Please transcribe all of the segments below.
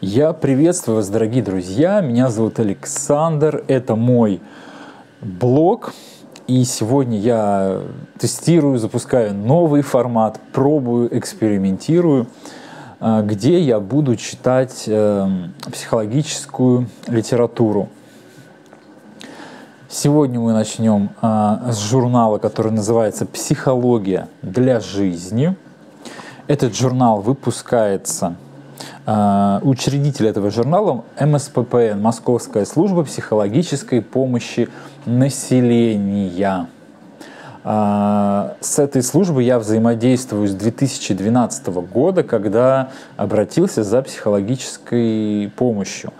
Я приветствую вас, дорогие друзья. Меня зовут Александр. Это мой блог. И сегодня я тестирую, запускаю новый формат, пробую, экспериментирую, э, где я буду читать э, психологическую литературу. Сегодня мы начнем э, с журнала, который называется «Психология для жизни». Этот журнал выпускается а, учредитель этого журнала МСППН, Московская служба психологической помощи населения. А, с этой службы я взаимодействую с 2012 года, когда обратился за психологической помощью.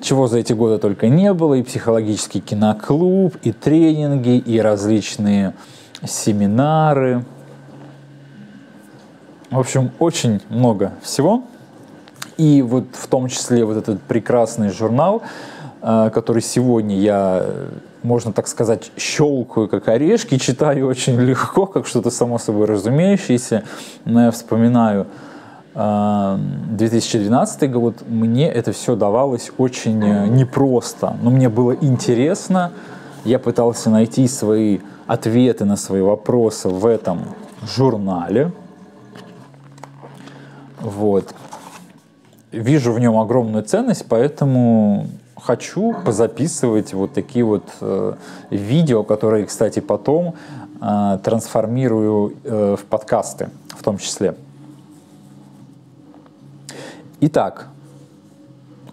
Чего за эти годы только не было, и психологический киноклуб, и тренинги, и различные семинары. В общем, очень много всего. И вот в том числе вот этот прекрасный журнал, э, который сегодня я, э, можно так сказать, щелкаю как орешки, читаю очень легко, как что-то само собой разумеющееся. Но я вспоминаю 2012 э, год, мне это все давалось очень непросто, но мне было интересно, я пытался найти свои ответы на свои вопросы в этом журнале. Вот вижу в нем огромную ценность, поэтому хочу позаписывать вот такие вот э, видео, которые, кстати, потом э, трансформирую э, в подкасты в том числе. Итак,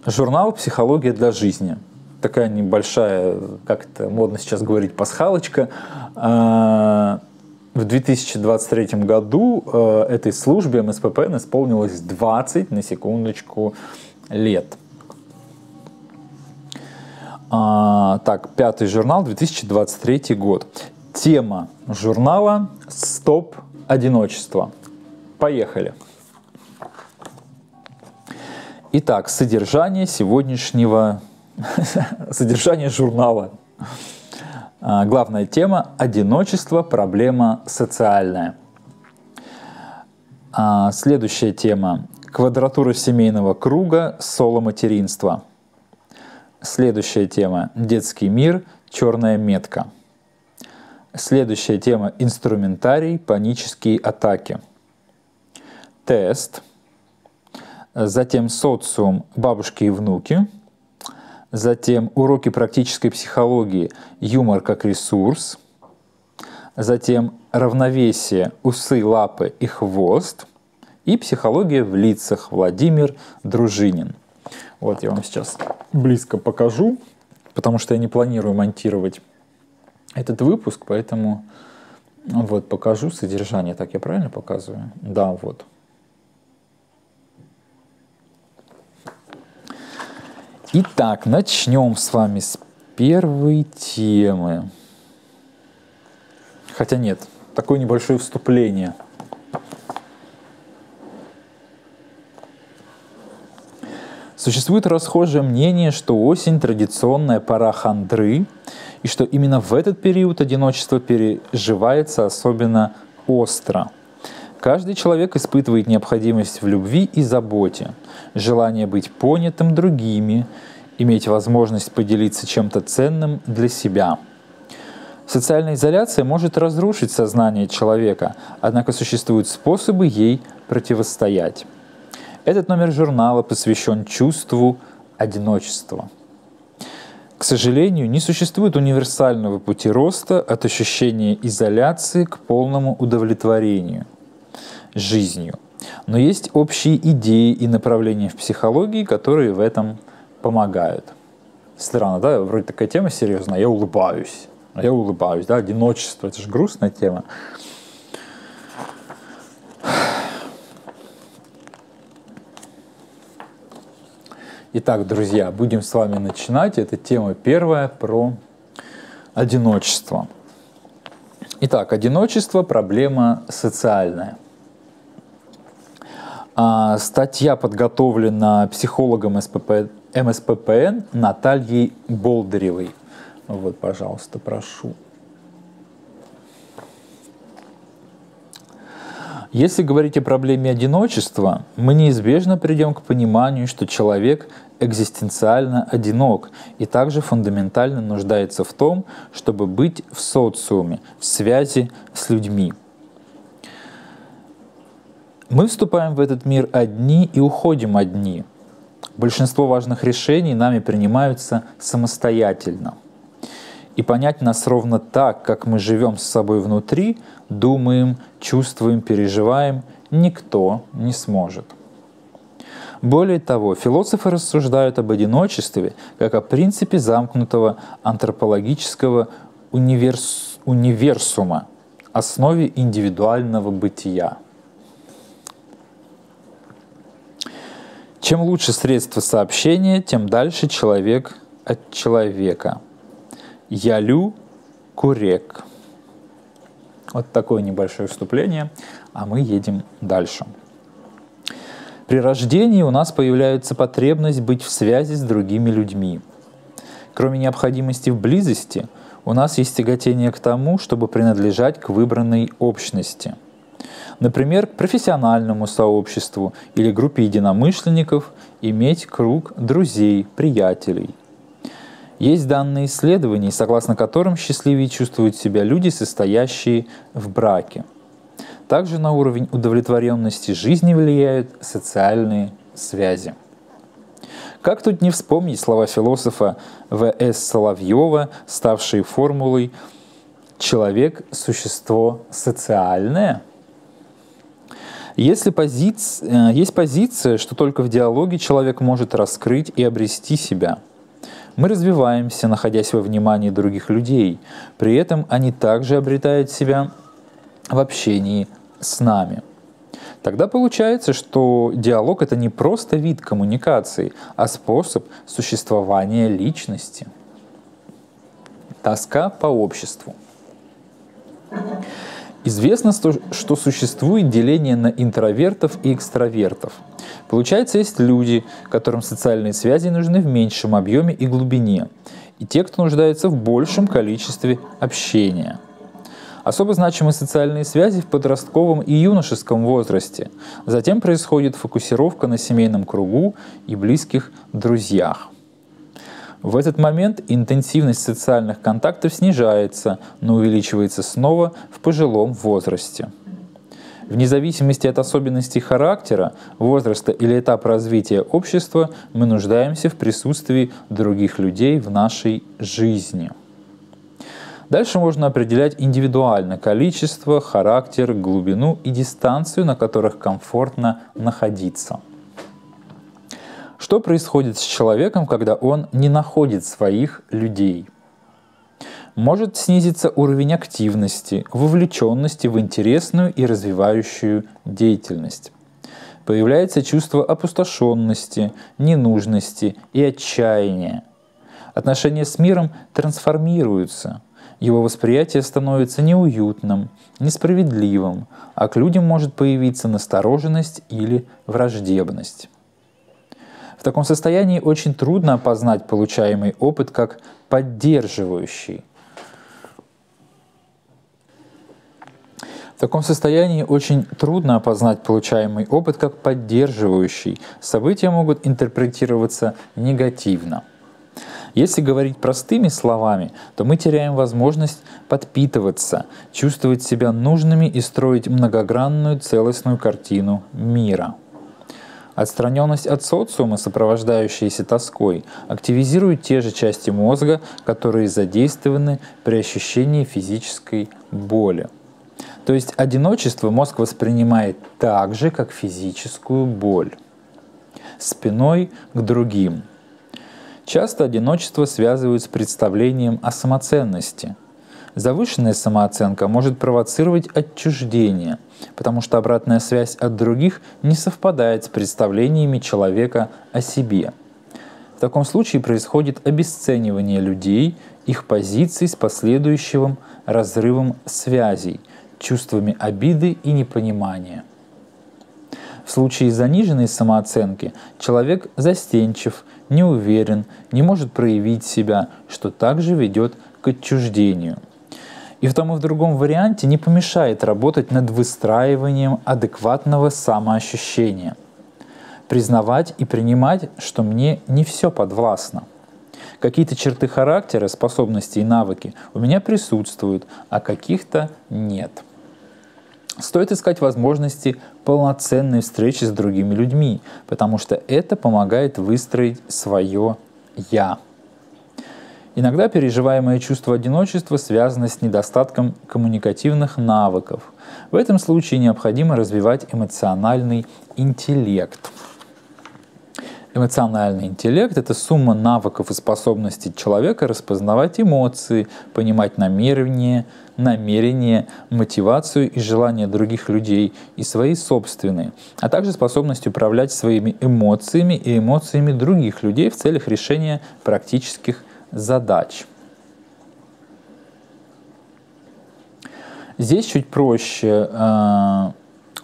журнал «Психология для жизни». Такая небольшая, как это модно сейчас говорить, пасхалочка. Э, в 2023 году э, этой службе МСПП исполнилось 20, на секундочку, лет. А, так, пятый журнал, 2023 год. Тема журнала «Стоп одиночество». Поехали. Итак, содержание сегодняшнего... содержание журнала. А, главная тема – одиночество, проблема социальная. А, следующая тема – квадратура семейного круга, соло материнства. Следующая тема – детский мир, черная метка. Следующая тема – инструментарий, панические атаки. Тест. Затем социум, бабушки и внуки – затем уроки практической психологии «Юмор как ресурс», затем «Равновесие, усы, лапы и хвост» и «Психология в лицах» Владимир Дружинин. Вот я вам сейчас близко покажу, потому что я не планирую монтировать этот выпуск, поэтому вот покажу содержание. Так я правильно показываю? Да, вот. Итак, начнем с вами с первой темы. Хотя нет, такое небольшое вступление. Существует расхожее мнение, что осень – традиционная пора хандры, и что именно в этот период одиночество переживается особенно остро – Каждый человек испытывает необходимость в любви и заботе, желание быть понятым другими, иметь возможность поделиться чем-то ценным для себя. Социальная изоляция может разрушить сознание человека, однако существуют способы ей противостоять. Этот номер журнала посвящен чувству одиночества. К сожалению, не существует универсального пути роста от ощущения изоляции к полному удовлетворению – жизнью. Но есть общие идеи и направления в психологии, которые в этом помогают. Странно, да? Вроде такая тема серьезная, я улыбаюсь. Я улыбаюсь, да? Одиночество, это же грустная тема. Итак, друзья, будем с вами начинать. Это тема первая про одиночество. Итак, одиночество – проблема социальная – а, статья подготовлена психологом СПП, МСППН Натальей Болдыревой. Вот, пожалуйста, прошу. Если говорить о проблеме одиночества, мы неизбежно придем к пониманию, что человек экзистенциально одинок и также фундаментально нуждается в том, чтобы быть в социуме, в связи с людьми. Мы вступаем в этот мир одни и уходим одни. Большинство важных решений нами принимаются самостоятельно. И понять нас ровно так, как мы живем с собой внутри, думаем, чувствуем, переживаем, никто не сможет. Более того, философы рассуждают об одиночестве как о принципе замкнутого антропологического универс... универсума, основе индивидуального бытия – Чем лучше средство сообщения, тем дальше человек от человека. Я Ялю Курек. Вот такое небольшое вступление, а мы едем дальше. При рождении у нас появляется потребность быть в связи с другими людьми. Кроме необходимости в близости, у нас есть тяготение к тому, чтобы принадлежать к выбранной общности – Например, к профессиональному сообществу или группе единомышленников иметь круг друзей, приятелей. Есть данные исследований, согласно которым счастливее чувствуют себя люди, состоящие в браке. Также на уровень удовлетворенности жизни влияют социальные связи. Как тут не вспомнить слова философа В.С. Соловьева, ставшие формулой «человек – существо социальное»? Если позиция, э, есть позиция, что только в диалоге человек может раскрыть и обрести себя. Мы развиваемся, находясь во внимании других людей. При этом они также обретают себя в общении с нами. Тогда получается, что диалог — это не просто вид коммуникации, а способ существования личности. Тоска по обществу. Известно, что существует деление на интровертов и экстравертов. Получается, есть люди, которым социальные связи нужны в меньшем объеме и глубине, и те, кто нуждается в большем количестве общения. Особо значимы социальные связи в подростковом и юношеском возрасте. Затем происходит фокусировка на семейном кругу и близких друзьях – в этот момент интенсивность социальных контактов снижается, но увеличивается снова в пожилом возрасте. Вне зависимости от особенностей характера, возраста или этапа развития общества, мы нуждаемся в присутствии других людей в нашей жизни. Дальше можно определять индивидуально количество, характер, глубину и дистанцию, на которых комфортно находиться – что происходит с человеком, когда он не находит своих людей? Может снизиться уровень активности, вовлеченности в интересную и развивающую деятельность. Появляется чувство опустошенности, ненужности и отчаяния. Отношения с миром трансформируются – его восприятие становится неуютным, несправедливым, а к людям может появиться настороженность или враждебность. В таком состоянии очень трудно опознать получаемый опыт как поддерживающий. В таком состоянии очень трудно опознать получаемый опыт как поддерживающий. События могут интерпретироваться негативно. Если говорить простыми словами, то мы теряем возможность подпитываться, чувствовать себя нужными и строить многогранную целостную картину мира. Отстраненность от социума, сопровождающаяся тоской, активизирует те же части мозга, которые задействованы при ощущении физической боли. То есть одиночество мозг воспринимает так же, как физическую боль, спиной к другим. Часто одиночество связывают с представлением о самоценности – Завышенная самооценка может провоцировать отчуждение, потому что обратная связь от других не совпадает с представлениями человека о себе. В таком случае происходит обесценивание людей, их позиций с последующим разрывом связей, чувствами обиды и непонимания. В случае заниженной самооценки человек застенчив, неуверен, не может проявить себя, что также ведет к отчуждению – и в том и в другом варианте не помешает работать над выстраиванием адекватного самоощущения. Признавать и принимать, что мне не все подвластно. Какие-то черты характера, способности и навыки у меня присутствуют, а каких-то нет. Стоит искать возможности полноценной встречи с другими людьми, потому что это помогает выстроить свое «я». Иногда переживаемое чувство одиночества связано с недостатком коммуникативных навыков. В этом случае необходимо развивать эмоциональный интеллект. Эмоциональный интеллект – это сумма навыков и способностей человека распознавать эмоции, понимать намерения, намерения, мотивацию и желания других людей и свои собственные, а также способность управлять своими эмоциями и эмоциями других людей в целях решения практических задач. Здесь чуть проще. Э,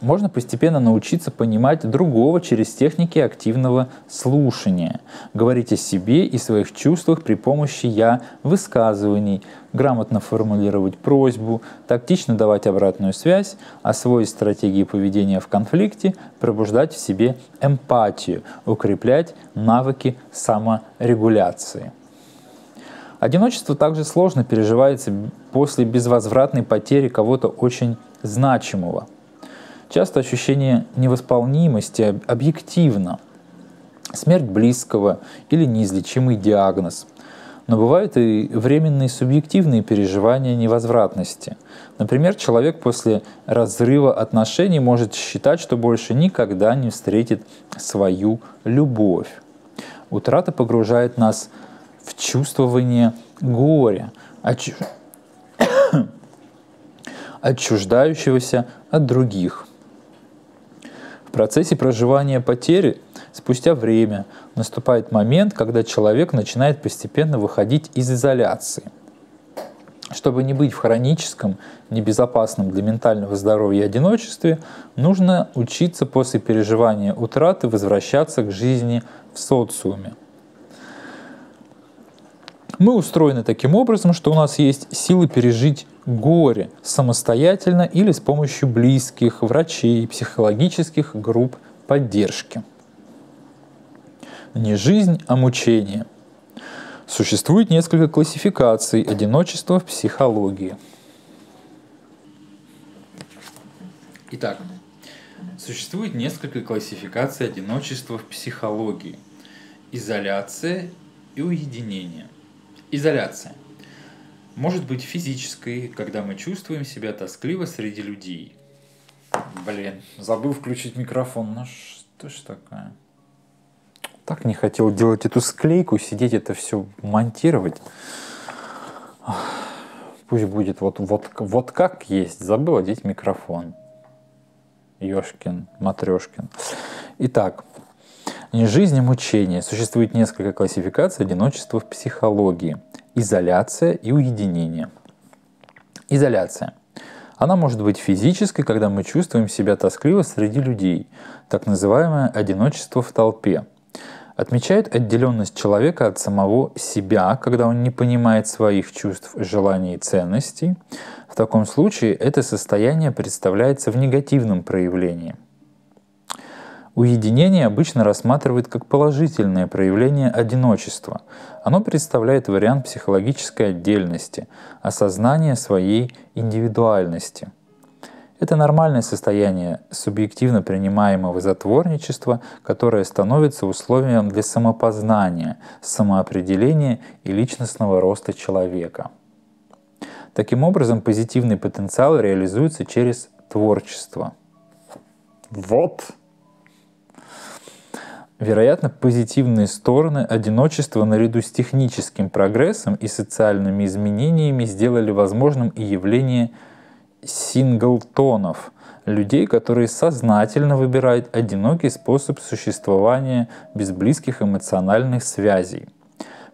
можно постепенно научиться понимать другого через техники активного слушания. Говорить о себе и своих чувствах при помощи «я» высказываний, грамотно формулировать просьбу, тактично давать обратную связь, освоить стратегии поведения в конфликте, пробуждать в себе эмпатию, укреплять навыки саморегуляции. Одиночество также сложно переживается после безвозвратной потери кого-то очень значимого. Часто ощущение невосполнимости объективно. Смерть близкого или неизлечимый диагноз. Но бывают и временные субъективные переживания невозвратности. Например, человек после разрыва отношений может считать, что больше никогда не встретит свою любовь. Утрата погружает нас в в чувствование горя, отч... отчуждающегося от других. В процессе проживания потери спустя время наступает момент, когда человек начинает постепенно выходить из изоляции. Чтобы не быть в хроническом, небезопасном для ментального здоровья одиночестве, нужно учиться после переживания утраты возвращаться к жизни в социуме – мы устроены таким образом, что у нас есть силы пережить горе самостоятельно или с помощью близких, врачей, психологических групп поддержки. Не жизнь, а мучение. Существует несколько классификаций одиночества в психологии. Итак, существует несколько классификаций одиночества в психологии. Изоляция и уединение. Изоляция. Может быть физической, когда мы чувствуем себя тоскливо среди людей. Блин, забыл включить микрофон. Ну что ж такое? Так не хотел делать эту склейку, сидеть это все монтировать. Пусть будет вот, вот, вот как есть. Забыл одеть микрофон. Ёшкин, матрешкин. Итак, не жизнь, а мучение. Существует несколько классификаций одиночества в психологии. Изоляция и уединение. Изоляция. Она может быть физической, когда мы чувствуем себя тоскливо среди людей, так называемое одиночество в толпе. Отмечает отделенность человека от самого себя, когда он не понимает своих чувств, желаний и ценностей. В таком случае это состояние представляется в негативном проявлении – Уединение обычно рассматривают как положительное проявление одиночества. Оно представляет вариант психологической отдельности, осознания своей индивидуальности. Это нормальное состояние субъективно принимаемого затворничества, которое становится условием для самопознания, самоопределения и личностного роста человека. Таким образом, позитивный потенциал реализуется через творчество. Вот Вероятно, позитивные стороны одиночества наряду с техническим прогрессом и социальными изменениями сделали возможным и явление синглтонов – людей, которые сознательно выбирают одинокий способ существования без близких эмоциональных связей.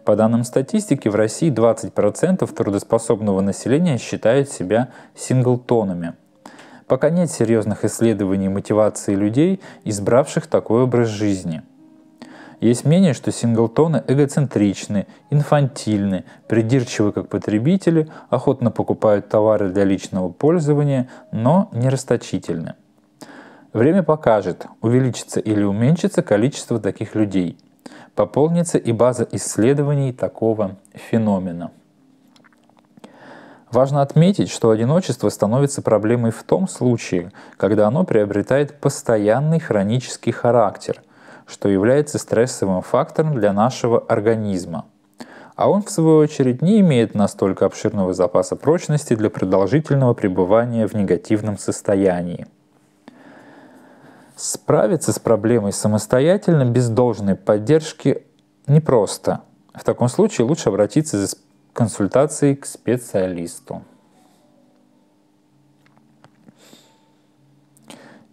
По данным статистики, в России 20% трудоспособного населения считают себя синглтонами. Пока нет серьезных исследований мотивации людей, избравших такой образ жизни – есть мнение, что синглтоны эгоцентричны, инфантильны, придирчивы как потребители, охотно покупают товары для личного пользования, но не расточительны. Время покажет, увеличится или уменьшится количество таких людей. Пополнится и база исследований такого феномена. Важно отметить, что одиночество становится проблемой в том случае, когда оно приобретает постоянный хронический характер – что является стрессовым фактором для нашего организма. А он, в свою очередь, не имеет настолько обширного запаса прочности для продолжительного пребывания в негативном состоянии. Справиться с проблемой самостоятельно без должной поддержки непросто. В таком случае лучше обратиться за консультацией к специалисту.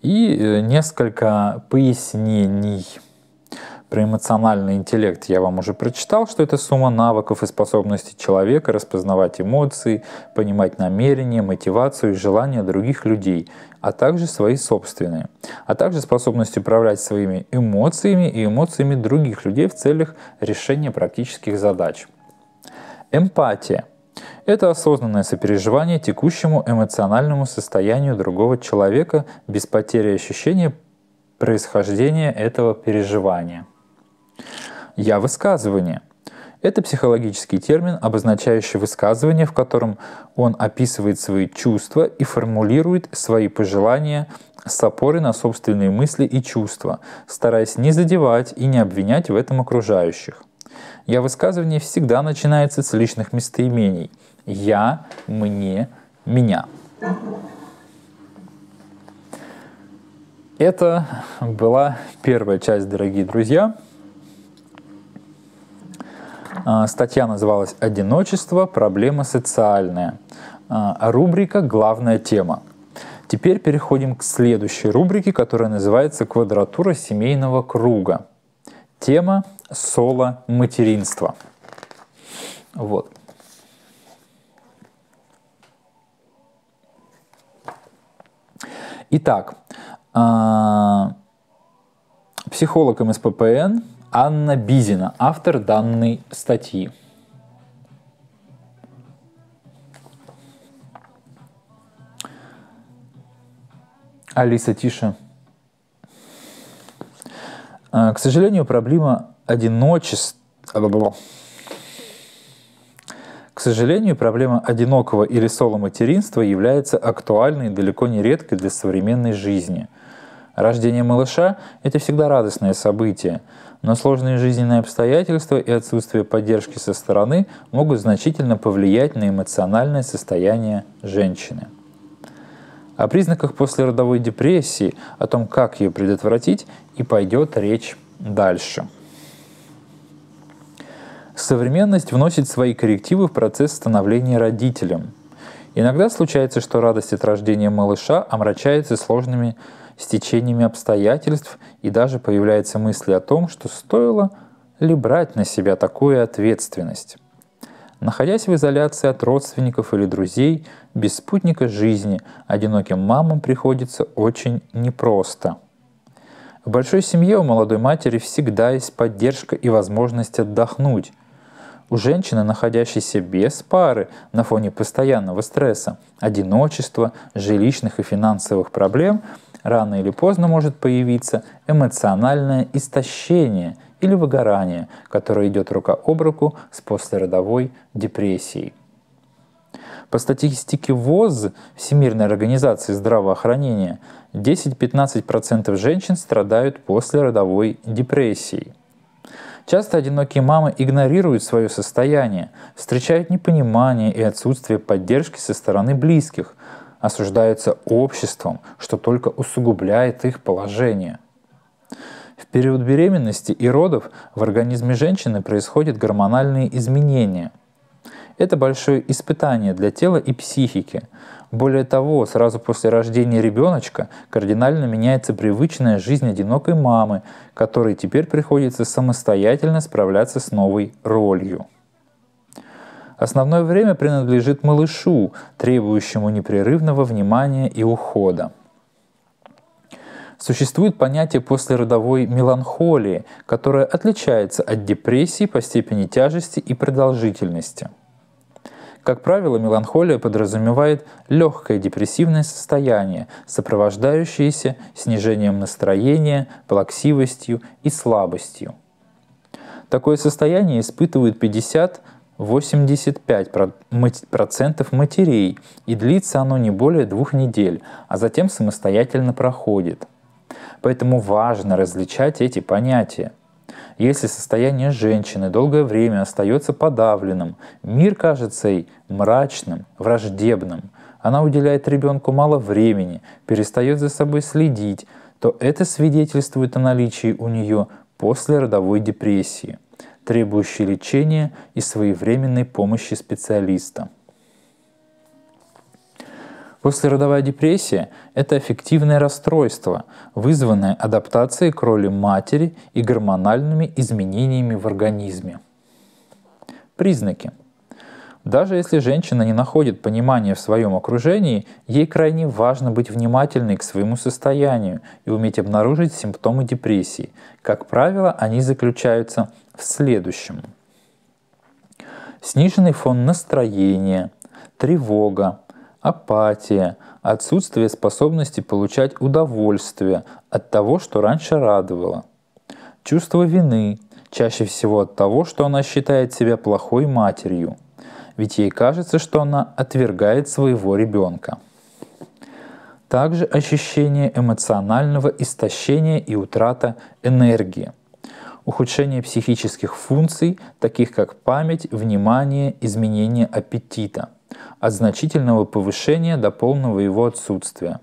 И э, несколько пояснений про эмоциональный интеллект я вам уже прочитал, что это сумма навыков и способностей человека распознавать эмоции, понимать намерения, мотивацию и желания других людей, а также свои собственные, а также способность управлять своими эмоциями и эмоциями других людей в целях решения практических задач. Эмпатия это осознанное сопереживание текущему эмоциональному состоянию другого человека без потери ощущения происхождения этого переживания. Я высказывание. Это психологический термин, обозначающий высказывание, в котором он описывает свои чувства и формулирует свои пожелания с опорой на собственные мысли и чувства, стараясь не задевать и не обвинять в этом окружающих. Я высказывание всегда начинается с личных местоимений – я, мне, меня. Это была первая часть, дорогие друзья. А, статья называлась «Одиночество. Проблема социальная». А, рубрика «Главная тема». Теперь переходим к следующей рубрике, которая называется «Квадратура семейного круга». Тема «Соло материнства». Вот. Итак, а, психолог МСППН Анна Бизина, автор данной статьи. Алиса, тише. А, к сожалению, проблема одиночества к сожалению, проблема одинокого или соло-материнства является актуальной и далеко не редкой для современной жизни. Рождение малыша – это всегда радостное событие, но сложные жизненные обстоятельства и отсутствие поддержки со стороны могут значительно повлиять на эмоциональное состояние женщины. О признаках послеродовой депрессии, о том, как ее предотвратить, и пойдет речь дальше. Современность вносит свои коррективы в процесс становления родителем. Иногда случается, что радость от рождения малыша омрачается сложными стечениями обстоятельств и даже появляются мысли о том, что стоило ли брать на себя такую ответственность. Находясь в изоляции от родственников или друзей, без спутника жизни, одиноким мамам приходится очень непросто. В большой семье у молодой матери всегда есть поддержка и возможность отдохнуть, у женщины, находящейся без пары на фоне постоянного стресса, одиночества, жилищных и финансовых проблем, рано или поздно может появиться эмоциональное истощение или выгорание, которое идет рука об руку с послеродовой депрессией. По статистике ВОЗ, Всемирной организации здравоохранения, 10-15% женщин страдают послеродовой депрессией – Часто одинокие мамы игнорируют свое состояние, встречают непонимание и отсутствие поддержки со стороны близких, осуждаются обществом, что только усугубляет их положение. В период беременности и родов в организме женщины происходят гормональные изменения – это большое испытание для тела и психики. Более того, сразу после рождения ребеночка кардинально меняется привычная жизнь одинокой мамы, которой теперь приходится самостоятельно справляться с новой ролью. Основное время принадлежит малышу, требующему непрерывного внимания и ухода. Существует понятие послеродовой меланхолии, которое отличается от депрессии по степени тяжести и продолжительности – как правило, меланхолия подразумевает легкое депрессивное состояние, сопровождающееся снижением настроения, плаксивостью и слабостью. Такое состояние испытывают 50-85% матерей, и длится оно не более двух недель, а затем самостоятельно проходит. Поэтому важно различать эти понятия – если состояние женщины долгое время остается подавленным, мир кажется ей мрачным, враждебным, она уделяет ребенку мало времени, перестает за собой следить, то это свидетельствует о наличии у нее послеродовой депрессии, требующей лечения и своевременной помощи специалиста. Послеродовая депрессия – это эффективное расстройство, вызванное адаптацией к роли матери и гормональными изменениями в организме. Признаки. Даже если женщина не находит понимания в своем окружении, ей крайне важно быть внимательной к своему состоянию и уметь обнаружить симптомы депрессии. Как правило, они заключаются в следующем. Сниженный фон настроения, тревога, апатия, отсутствие способности получать удовольствие от того, что раньше радовало, чувство вины, чаще всего от того, что она считает себя плохой матерью, ведь ей кажется, что она отвергает своего ребенка. Также ощущение эмоционального истощения и утрата энергии – ухудшение психических функций, таких как память, внимание, изменение аппетита – от значительного повышения до полного его отсутствия,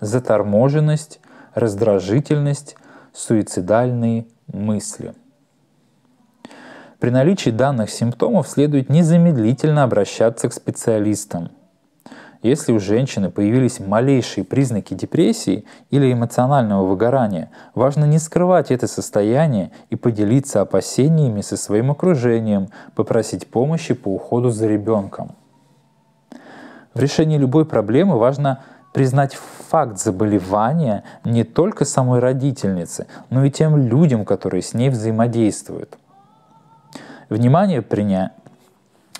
заторможенность, раздражительность, суицидальные мысли. При наличии данных симптомов следует незамедлительно обращаться к специалистам. Если у женщины появились малейшие признаки депрессии или эмоционального выгорания, важно не скрывать это состояние и поделиться опасениями со своим окружением, попросить помощи по уходу за ребенком. В решении любой проблемы важно признать факт заболевания не только самой родительницы, но и тем людям, которые с ней взаимодействуют. Внимание, приня...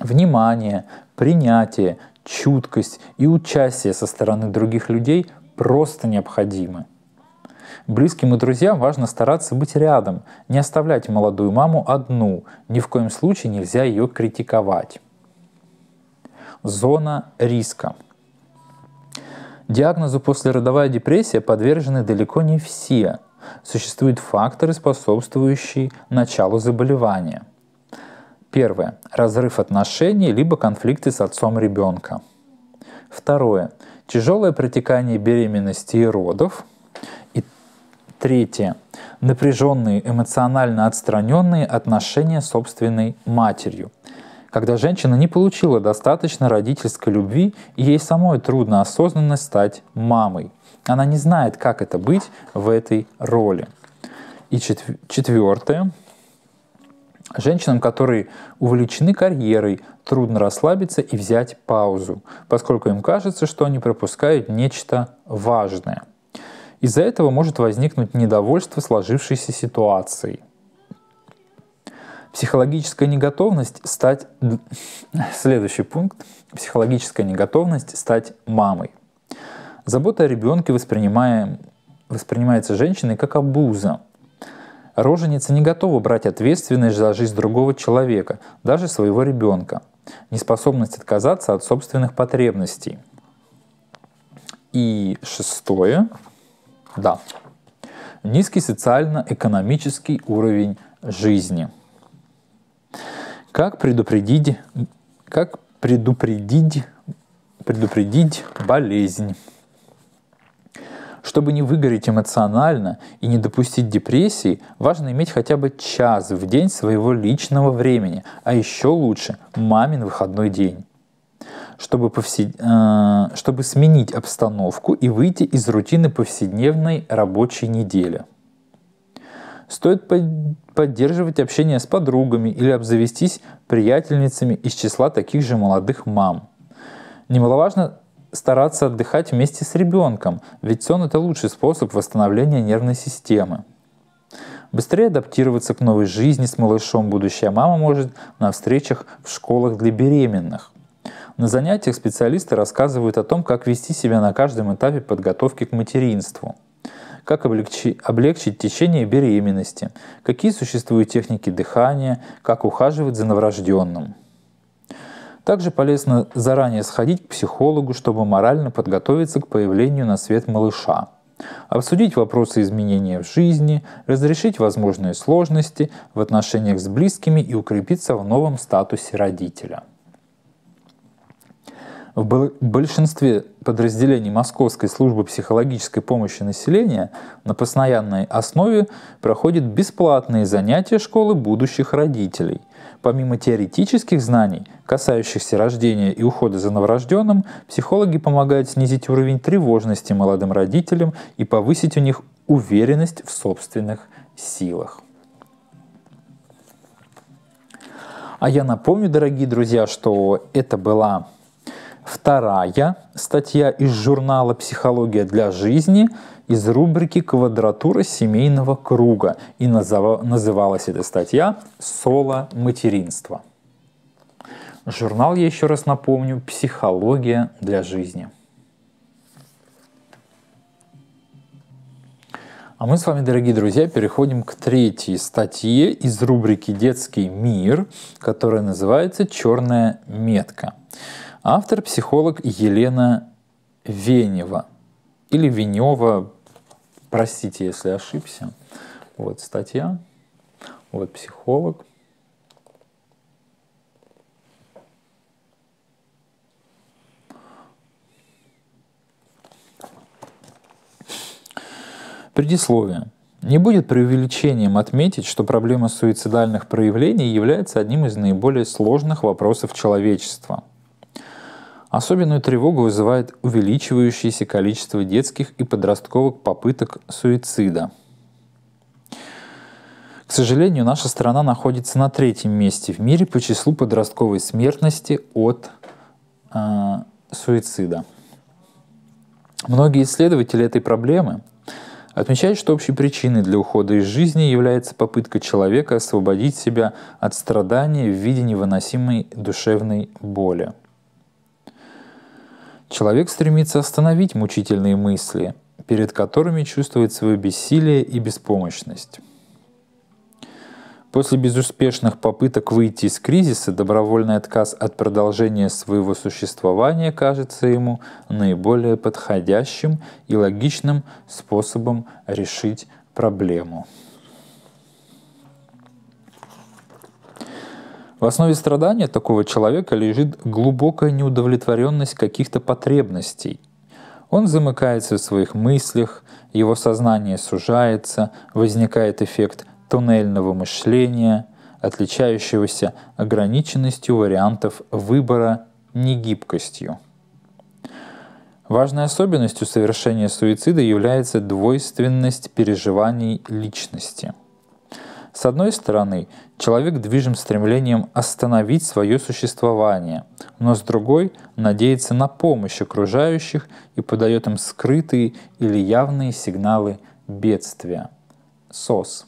Внимание принятие, чуткость и участие со стороны других людей просто необходимы. Близким и друзьям важно стараться быть рядом, не оставлять молодую маму одну, ни в коем случае нельзя ее критиковать зона риска. Диагнозу послеродовая депрессия подвержены далеко не все. Существуют факторы, способствующие началу заболевания. Первое. Разрыв отношений либо конфликты с отцом ребенка. Второе. Тяжелое протекание беременности и родов. И третье. Напряженные, эмоционально отстраненные отношения с собственной матерью когда женщина не получила достаточно родительской любви и ей самой трудно осознанно стать мамой. Она не знает, как это быть в этой роли. И четвертое. Женщинам, которые увлечены карьерой, трудно расслабиться и взять паузу, поскольку им кажется, что они пропускают нечто важное. Из-за этого может возникнуть недовольство сложившейся ситуацией. Психологическая неготовность стать... Следующий пункт. Психологическая неготовность стать мамой. Забота о ребенке воспринимаем... воспринимается женщиной как обуза. Роженица не готова брать ответственность за жизнь другого человека, даже своего ребенка. Неспособность отказаться от собственных потребностей. И шестое. Да. Низкий социально-экономический уровень жизни – как предупредить, как предупредить, предупредить болезнь? Чтобы не выгореть эмоционально и не допустить депрессии, важно иметь хотя бы час в день своего личного времени, а еще лучше – мамин выходной день. Чтобы, повсед... Э, чтобы сменить обстановку и выйти из рутины повседневной рабочей недели – Стоит поддерживать общение с подругами или обзавестись приятельницами из числа таких же молодых мам. Немаловажно стараться отдыхать вместе с ребенком, ведь сон это лучший способ восстановления нервной системы. Быстрее адаптироваться к новой жизни с малышом будущая мама может на встречах в школах для беременных. На занятиях специалисты рассказывают о том, как вести себя на каждом этапе подготовки к материнству – как облегчить, облегчить течение беременности, какие существуют техники дыхания, как ухаживать за новорожденным. Также полезно заранее сходить к психологу, чтобы морально подготовиться к появлению на свет малыша – обсудить вопросы изменения в жизни, разрешить возможные сложности в отношениях с близкими и укрепиться в новом статусе родителя. В большинстве подразделений Московской службы психологической помощи населения на постоянной основе проходят бесплатные занятия школы будущих родителей. Помимо теоретических знаний, касающихся рождения и ухода за новорожденным, психологи помогают снизить уровень тревожности молодым родителям и повысить у них уверенность в собственных силах. А я напомню, дорогие друзья, что это была Вторая статья из журнала «Психология для жизни» из рубрики «Квадратура семейного круга». И называлась эта статья «Соло материнства». Журнал, я еще раз напомню, «Психология для жизни». А мы с вами, дорогие друзья, переходим к третьей статье из рубрики «Детский мир», которая называется «Черная метка». Автор – психолог Елена Венева. Или Венева, простите, если ошибся. Вот статья, вот психолог. Предисловие. Не будет преувеличением отметить, что проблема суицидальных проявлений является одним из наиболее сложных вопросов человечества – Особенную тревогу вызывает увеличивающееся количество детских и подростковых попыток суицида. К сожалению, наша страна находится на третьем месте в мире по числу подростковой смертности от э, суицида. Многие исследователи этой проблемы отмечают, что общей причиной для ухода из жизни является попытка человека освободить себя от страдания в виде невыносимой душевной боли. Человек стремится остановить мучительные мысли, перед которыми чувствует свое бессилие и беспомощность. После безуспешных попыток выйти из кризиса, добровольный отказ от продолжения своего существования кажется ему наиболее подходящим и логичным способом решить проблему. В основе страдания такого человека лежит глубокая неудовлетворенность каких-то потребностей. Он замыкается в своих мыслях, его сознание сужается, возникает эффект туннельного мышления, отличающегося ограниченностью вариантов выбора негибкостью. Важной особенностью совершения суицида является двойственность переживаний личности – с одной стороны, человек движим стремлением остановить свое существование, но с другой надеется на помощь окружающих и подает им скрытые или явные сигналы бедствия. СОС.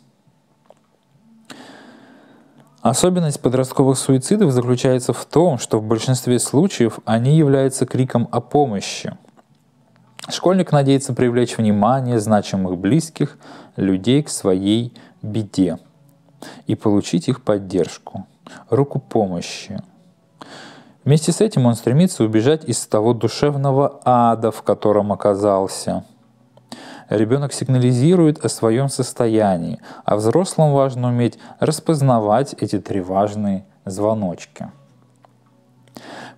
Особенность подростковых суицидов заключается в том, что в большинстве случаев они являются криком о помощи. Школьник надеется привлечь внимание значимых близких людей к своей беде и получить их поддержку, руку помощи. Вместе с этим он стремится убежать из того душевного ада, в котором оказался. Ребенок сигнализирует о своем состоянии, а взрослым важно уметь распознавать эти три важные звоночки.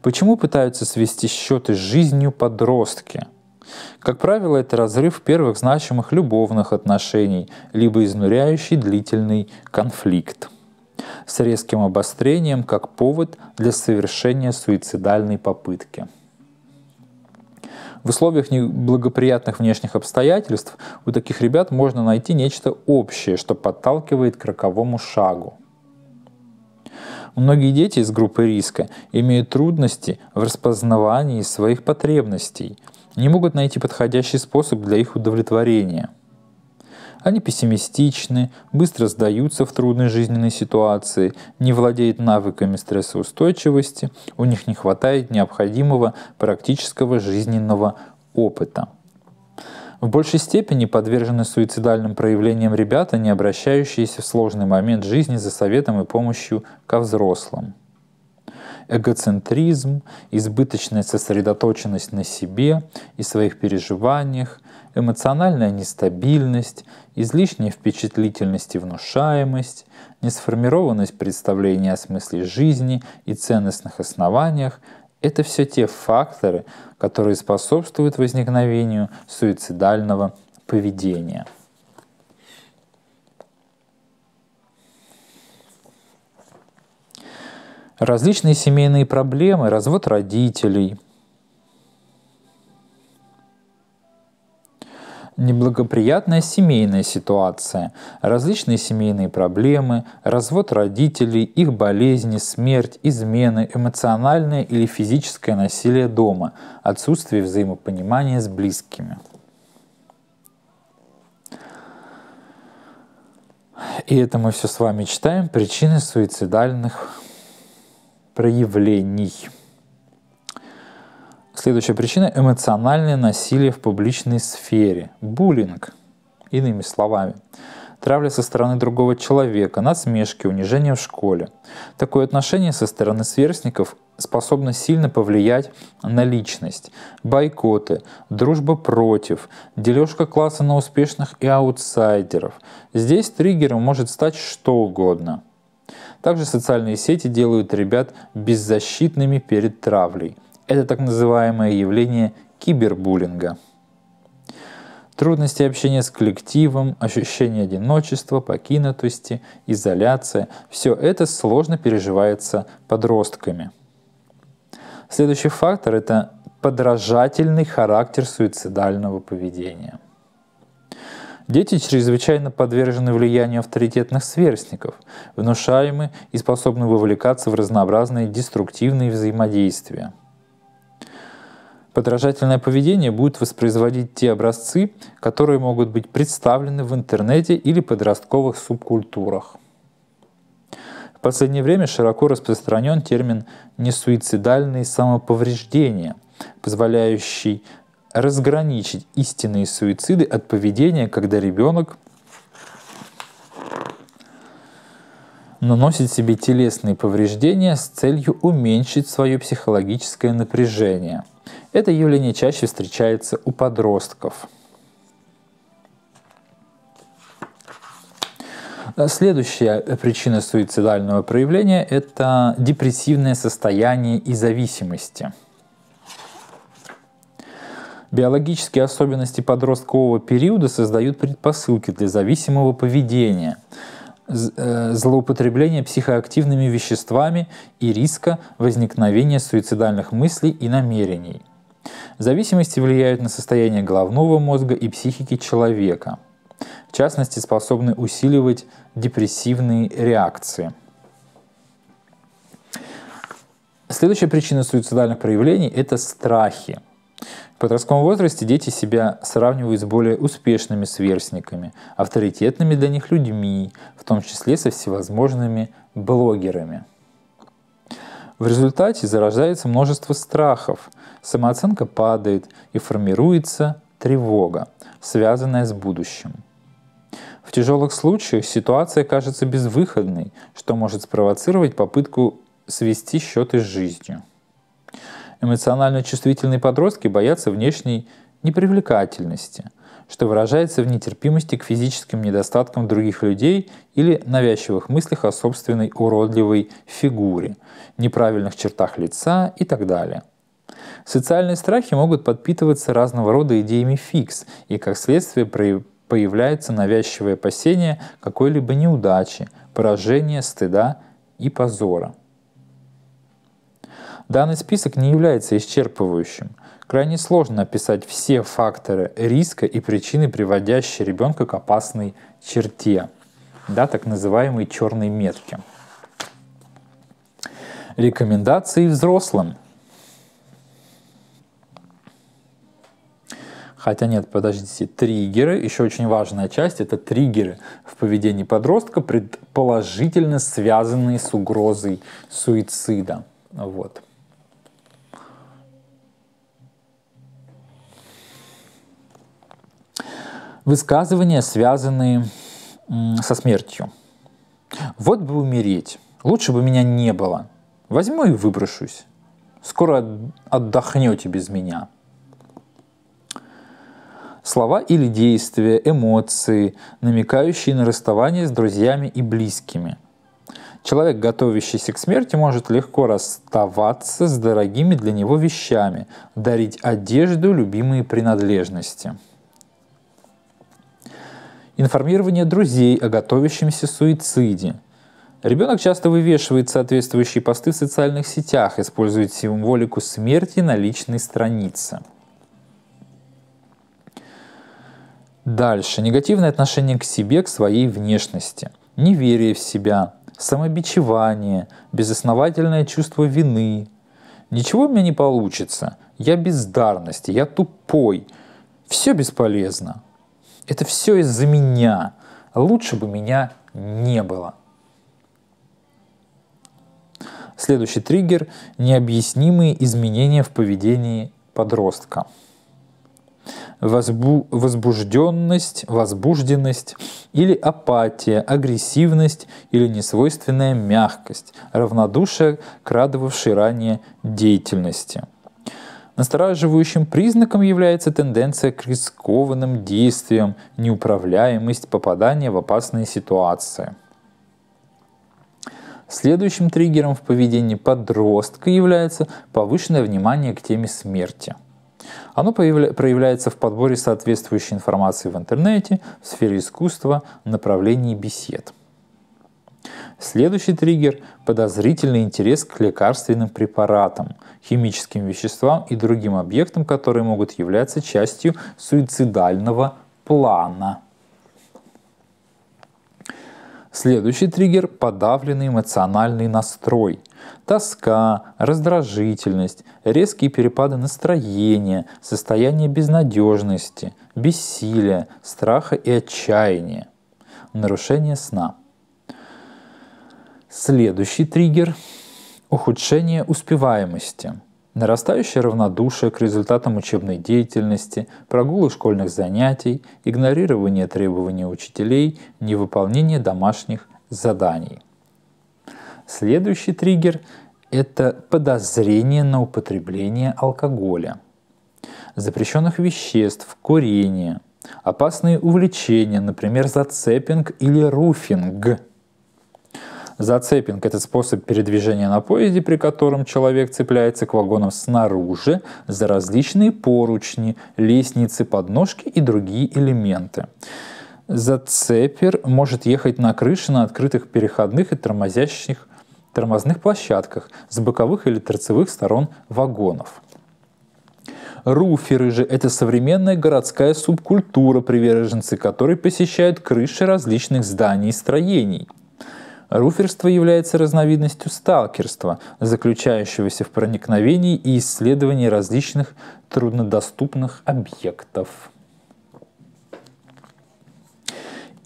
Почему пытаются свести счеты с жизнью подростки – как правило, это разрыв первых значимых любовных отношений, либо изнуряющий длительный конфликт с резким обострением как повод для совершения суицидальной попытки. В условиях неблагоприятных внешних обстоятельств у таких ребят можно найти нечто общее, что подталкивает к роковому шагу. Многие дети из группы риска имеют трудности в распознавании своих потребностей – не могут найти подходящий способ для их удовлетворения. Они пессимистичны, быстро сдаются в трудной жизненной ситуации, не владеют навыками стрессоустойчивости, у них не хватает необходимого практического жизненного опыта. В большей степени подвержены суицидальным проявлениям ребята, не обращающиеся в сложный момент жизни за советом и помощью ко взрослым эгоцентризм, избыточная сосредоточенность на себе и своих переживаниях, эмоциональная нестабильность, излишняя впечатлительность и внушаемость, несформированность представления о смысле жизни и ценностных основаниях – это все те факторы, которые способствуют возникновению суицидального поведения. различные семейные проблемы, развод родителей, неблагоприятная семейная ситуация, различные семейные проблемы, развод родителей, их болезни, смерть, измены, эмоциональное или физическое насилие дома, отсутствие взаимопонимания с близкими. И это мы все с вами читаем, причины суицидальных проявлений. Следующая причина – эмоциональное насилие в публичной сфере, буллинг, иными словами травля со стороны другого человека, насмешки, унижения в школе. Такое отношение со стороны сверстников способно сильно повлиять на личность. Бойкоты, дружба против, дележка класса на успешных и аутсайдеров. Здесь триггером может стать что угодно – также социальные сети делают ребят беззащитными перед травлей. Это так называемое явление кибербуллинга. Трудности общения с коллективом, ощущение одиночества, покинутости, изоляция – все это сложно переживается подростками. Следующий фактор – это подражательный характер суицидального поведения – Дети чрезвычайно подвержены влиянию авторитетных сверстников, внушаемы и способны вовлекаться в разнообразные деструктивные взаимодействия. Подражательное поведение будет воспроизводить те образцы, которые могут быть представлены в интернете или подростковых субкультурах. В последнее время широко распространен термин «несуицидальные самоповреждения», позволяющий разграничить истинные суициды от поведения, когда ребенок наносит себе телесные повреждения с целью уменьшить свое психологическое напряжение. Это явление чаще встречается у подростков. Следующая причина суицидального проявления – это депрессивное состояние и зависимости – Биологические особенности подросткового периода создают предпосылки для зависимого поведения, э, злоупотребления психоактивными веществами и риска возникновения суицидальных мыслей и намерений. Зависимости влияют на состояние головного мозга и психики человека. В частности, способны усиливать депрессивные реакции. Следующая причина суицидальных проявлений – это страхи подростковом возрасте дети себя сравнивают с более успешными сверстниками, авторитетными для них людьми, в том числе со всевозможными блогерами. В результате зарождается множество страхов, самооценка падает и формируется тревога, связанная с будущим. В тяжелых случаях ситуация кажется безвыходной, что может спровоцировать попытку свести счеты с жизнью – Эмоционально чувствительные подростки боятся внешней непривлекательности, что выражается в нетерпимости к физическим недостаткам других людей или навязчивых мыслях о собственной уродливой фигуре, неправильных чертах лица и так далее. Социальные страхи могут подпитываться разного рода идеями фикс и, как следствие, появляется навязчивое опасение какой-либо неудачи, поражения, стыда и позора. Данный список не является исчерпывающим. Крайне сложно описать все факторы риска и причины, приводящие ребенка к опасной черте, да, так называемой черной метке. Рекомендации взрослым. Хотя нет, подождите, триггеры, еще очень важная часть, это триггеры в поведении подростка, предположительно связанные с угрозой суицида. Вот. высказывания, связанные со смертью. Вот бы умереть, лучше бы меня не было. Возьму и выброшусь. Скоро отдохнете без меня. Слова или действия, эмоции, намекающие на расставание с друзьями и близкими. Человек, готовящийся к смерти, может легко расставаться с дорогими для него вещами, дарить одежду, любимые принадлежности – информирование друзей о готовящемся суициде. Ребенок часто вывешивает соответствующие посты в социальных сетях, использует символику смерти на личной странице. Дальше. Негативное отношение к себе, к своей внешности. Неверие в себя, самобичевание, безосновательное чувство вины. Ничего у меня не получится. Я бездарность, я тупой. Все бесполезно. Это все из-за меня. Лучше бы меня не было. Следующий триггер – необъяснимые изменения в поведении подростка. Возбу возбужденность, возбужденность или апатия, агрессивность или несвойственная мягкость, равнодушие к радовавшей ранее деятельности – Настораживающим признаком является тенденция к рискованным действиям, неуправляемость попадания в опасные ситуации. Следующим триггером в поведении подростка является повышенное внимание к теме смерти. Оно проявляется в подборе соответствующей информации в интернете, в сфере искусства, направлении бесед. Следующий триггер – подозрительный интерес к лекарственным препаратам – химическим веществам и другим объектам, которые могут являться частью суицидального плана. Следующий триггер – подавленный эмоциональный настрой. Тоска, раздражительность, резкие перепады настроения, состояние безнадежности, бессилия, страха и отчаяния. Нарушение сна. Следующий триггер Ухудшение успеваемости. Нарастающее равнодушие к результатам учебной деятельности, прогулы школьных занятий, игнорирование требований учителей, невыполнение домашних заданий. Следующий триггер – это подозрение на употребление алкоголя, запрещенных веществ, курение, опасные увлечения, например, зацепинг или руфинг – Зацепинг – это способ передвижения на поезде, при котором человек цепляется к вагонам снаружи за различные поручни, лестницы, подножки и другие элементы. Зацепер может ехать на крыше на открытых переходных и тормозящих тормозных площадках с боковых или торцевых сторон вагонов. Руферы же – это современная городская субкультура, приверженцы которой посещают крыши различных зданий и строений – Руферство является разновидностью сталкерства, заключающегося в проникновении и исследовании различных труднодоступных объектов.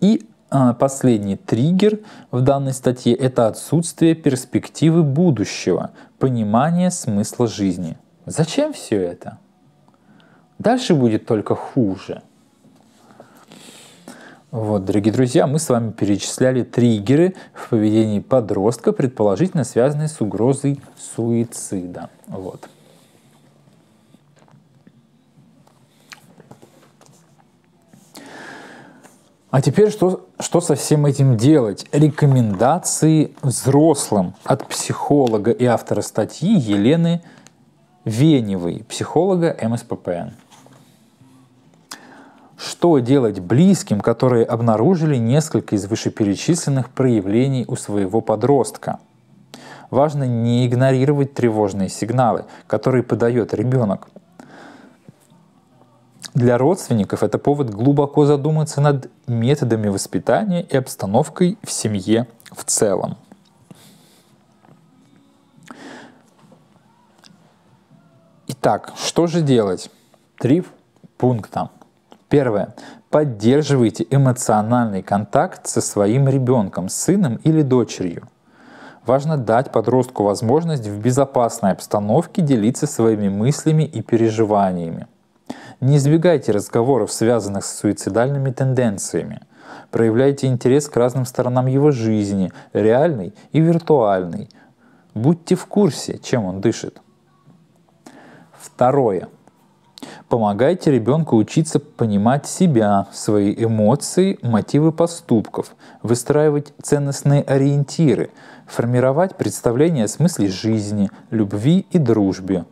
И а, последний триггер в данной статье – это отсутствие перспективы будущего, понимание смысла жизни. Зачем все это? Дальше будет только хуже – вот, дорогие друзья, мы с вами перечисляли триггеры в поведении подростка, предположительно связанные с угрозой суицида. Вот. А теперь что, что со всем этим делать? Рекомендации взрослым от психолога и автора статьи Елены Веневой, психолога МСППН. Что делать близким, которые обнаружили несколько из вышеперечисленных проявлений у своего подростка? Важно не игнорировать тревожные сигналы, которые подает ребенок. Для родственников это повод глубоко задуматься над методами воспитания и обстановкой в семье в целом. Итак, что же делать? Три пункта. Первое. Поддерживайте эмоциональный контакт со своим ребенком, сыном или дочерью. Важно дать подростку возможность в безопасной обстановке делиться своими мыслями и переживаниями. Не избегайте разговоров, связанных с суицидальными тенденциями. Проявляйте интерес к разным сторонам его жизни, реальной и виртуальной. Будьте в курсе, чем он дышит. Второе. Помогайте ребенку учиться понимать себя, свои эмоции, мотивы поступков, выстраивать ценностные ориентиры, формировать представление о смысле жизни, любви и дружбе.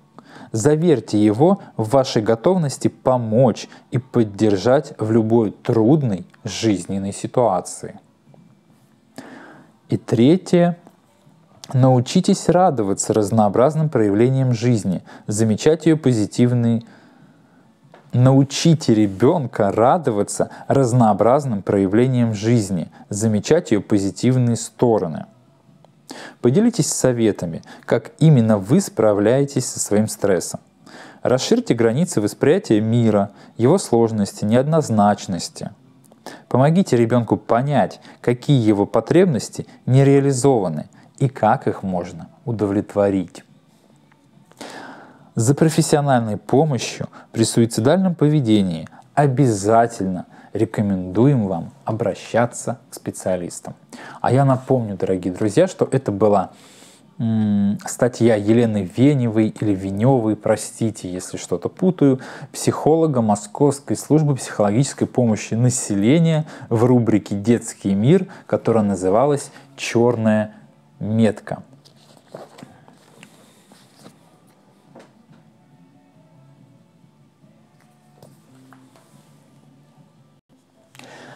Заверьте его в вашей готовности помочь и поддержать в любой трудной жизненной ситуации. И третье Научитесь радоваться разнообразным проявлениям жизни, замечать ее позитивные Научите ребенка радоваться разнообразным проявлениям жизни, замечать ее позитивные стороны. Поделитесь советами, как именно вы справляетесь со своим стрессом. Расширьте границы восприятия мира, его сложности, неоднозначности. Помогите ребенку понять, какие его потребности не реализованы и как их можно удовлетворить за профессиональной помощью при суицидальном поведении обязательно рекомендуем вам обращаться к специалистам. А я напомню, дорогие друзья, что это была статья Елены Веневой или Веневой, простите, если что-то путаю, психолога Московской службы психологической помощи населения в рубрике «Детский мир», которая называлась «Черная метка».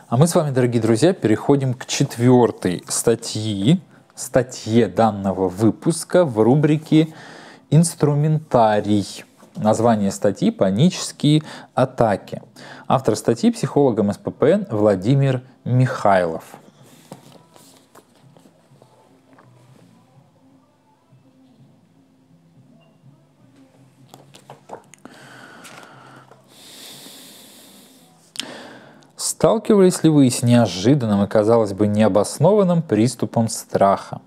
А мы с вами, дорогие друзья, переходим к четвертой статье статье данного выпуска в рубрике «Инструментарий». Название статьи «Панические атаки». Автор статьи – психологом СППН Владимир Михайлов. Сталкивались ли вы с неожиданным и, казалось бы, необоснованным приступом страха?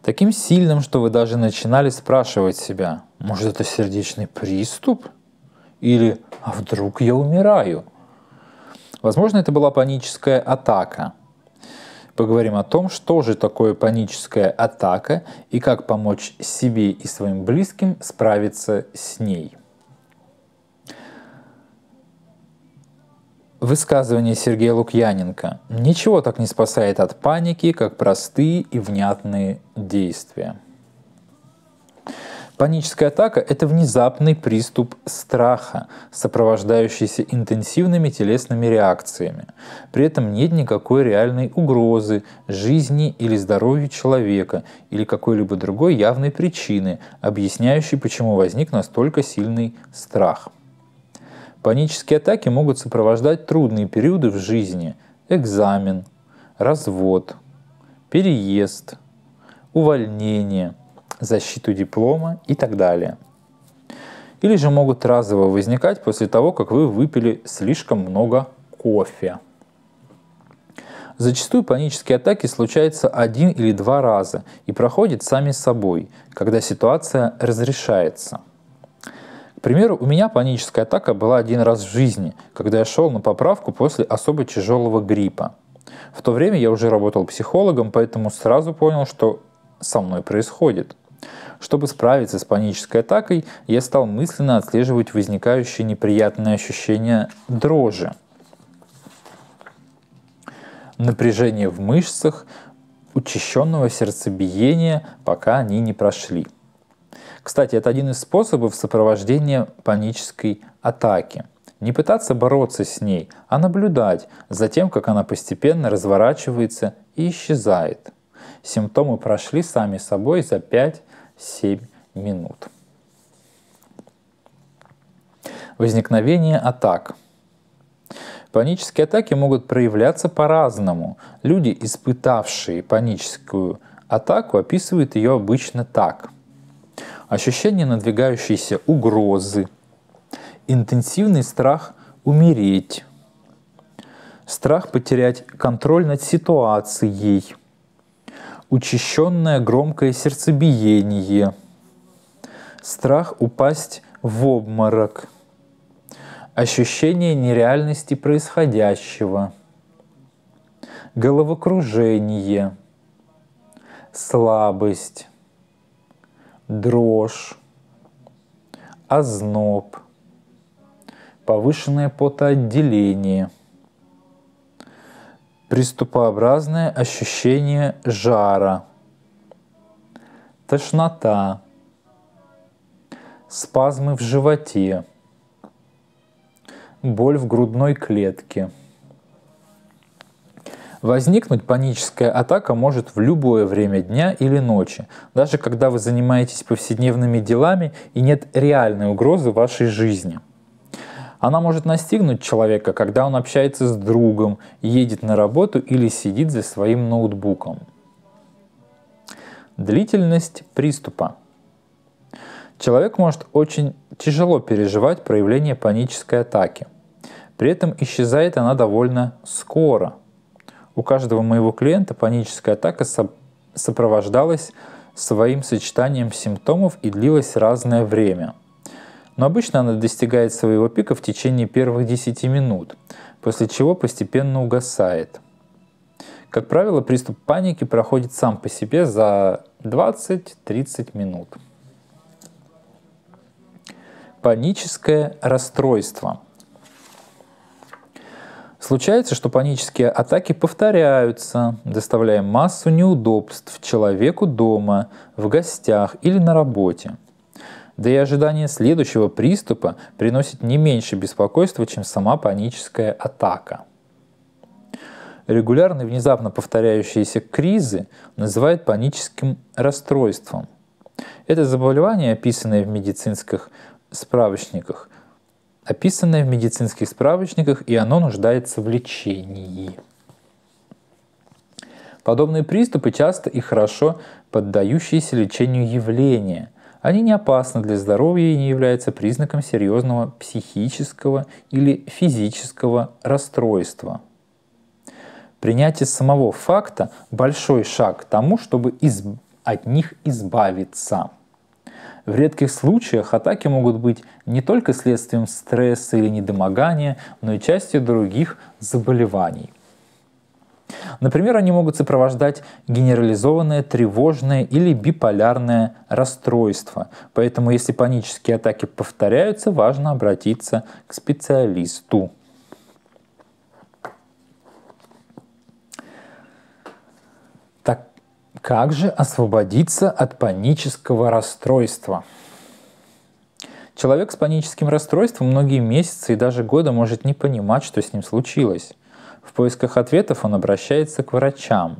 Таким сильным, что вы даже начинали спрашивать себя, может это сердечный приступ? Или «А вдруг я умираю?» Возможно, это была паническая атака. Поговорим о том, что же такое паническая атака и как помочь себе и своим близким справиться с ней. Высказывание Сергея Лукьяненко. Ничего так не спасает от паники, как простые и внятные действия. Паническая атака – это внезапный приступ страха, сопровождающийся интенсивными телесными реакциями. При этом нет никакой реальной угрозы жизни или здоровью человека или какой-либо другой явной причины, объясняющей, почему возник настолько сильный страх – Панические атаки могут сопровождать трудные периоды в жизни. Экзамен, развод, переезд, увольнение, защиту диплома и так далее. Или же могут разово возникать после того, как вы выпили слишком много кофе. Зачастую панические атаки случаются один или два раза и проходят сами собой, когда ситуация разрешается примеру, у меня паническая атака была один раз в жизни, когда я шел на поправку после особо тяжелого гриппа. В то время я уже работал психологом, поэтому сразу понял, что со мной происходит. Чтобы справиться с панической атакой, я стал мысленно отслеживать возникающие неприятные ощущения дрожи, напряжение в мышцах, учащенного сердцебиения, пока они не прошли – кстати, это один из способов сопровождения панической атаки. Не пытаться бороться с ней, а наблюдать за тем, как она постепенно разворачивается и исчезает. Симптомы прошли сами собой за 5-7 минут. Возникновение атак. Панические атаки могут проявляться по-разному. Люди, испытавшие паническую атаку, описывают ее обычно так – ощущение надвигающейся угрозы, интенсивный страх умереть, страх потерять контроль над ситуацией, учащенное громкое сердцебиение, страх упасть в обморок, ощущение нереальности происходящего, головокружение, слабость, дрожь, озноб, повышенное потоотделение, приступообразное ощущение жара, тошнота, спазмы в животе, боль в грудной клетке – Возникнуть паническая атака может в любое время дня или ночи, даже когда вы занимаетесь повседневными делами и нет реальной угрозы вашей жизни. Она может настигнуть человека, когда он общается с другом, едет на работу или сидит за своим ноутбуком. Длительность приступа. Человек может очень тяжело переживать проявление панической атаки. При этом исчезает она довольно скоро – у каждого моего клиента паническая атака сопровождалась своим сочетанием симптомов и длилась разное время. Но обычно она достигает своего пика в течение первых 10 минут, после чего постепенно угасает. Как правило, приступ паники проходит сам по себе за 20-30 минут. Паническое расстройство – Случается, что панические атаки повторяются, доставляя массу неудобств человеку дома, в гостях или на работе. Да и ожидание следующего приступа приносит не меньше беспокойства, чем сама паническая атака. Регулярные внезапно повторяющиеся кризы называют паническим расстройством. Это заболевание, описанное в медицинских справочниках, описанное в медицинских справочниках, и оно нуждается в лечении. Подобные приступы часто и хорошо поддающиеся лечению явления. Они не опасны для здоровья и не являются признаком серьезного психического или физического расстройства. Принятие самого факта – большой шаг к тому, чтобы из... от них избавиться – в редких случаях атаки могут быть не только следствием стресса или недомогания, но и частью других заболеваний. Например, они могут сопровождать генерализованное тревожное или биполярное расстройство. Поэтому, если панические атаки повторяются, важно обратиться к специалисту. Как же освободиться от панического расстройства? Человек с паническим расстройством многие месяцы и даже годы может не понимать, что с ним случилось. В поисках ответов он обращается к врачам.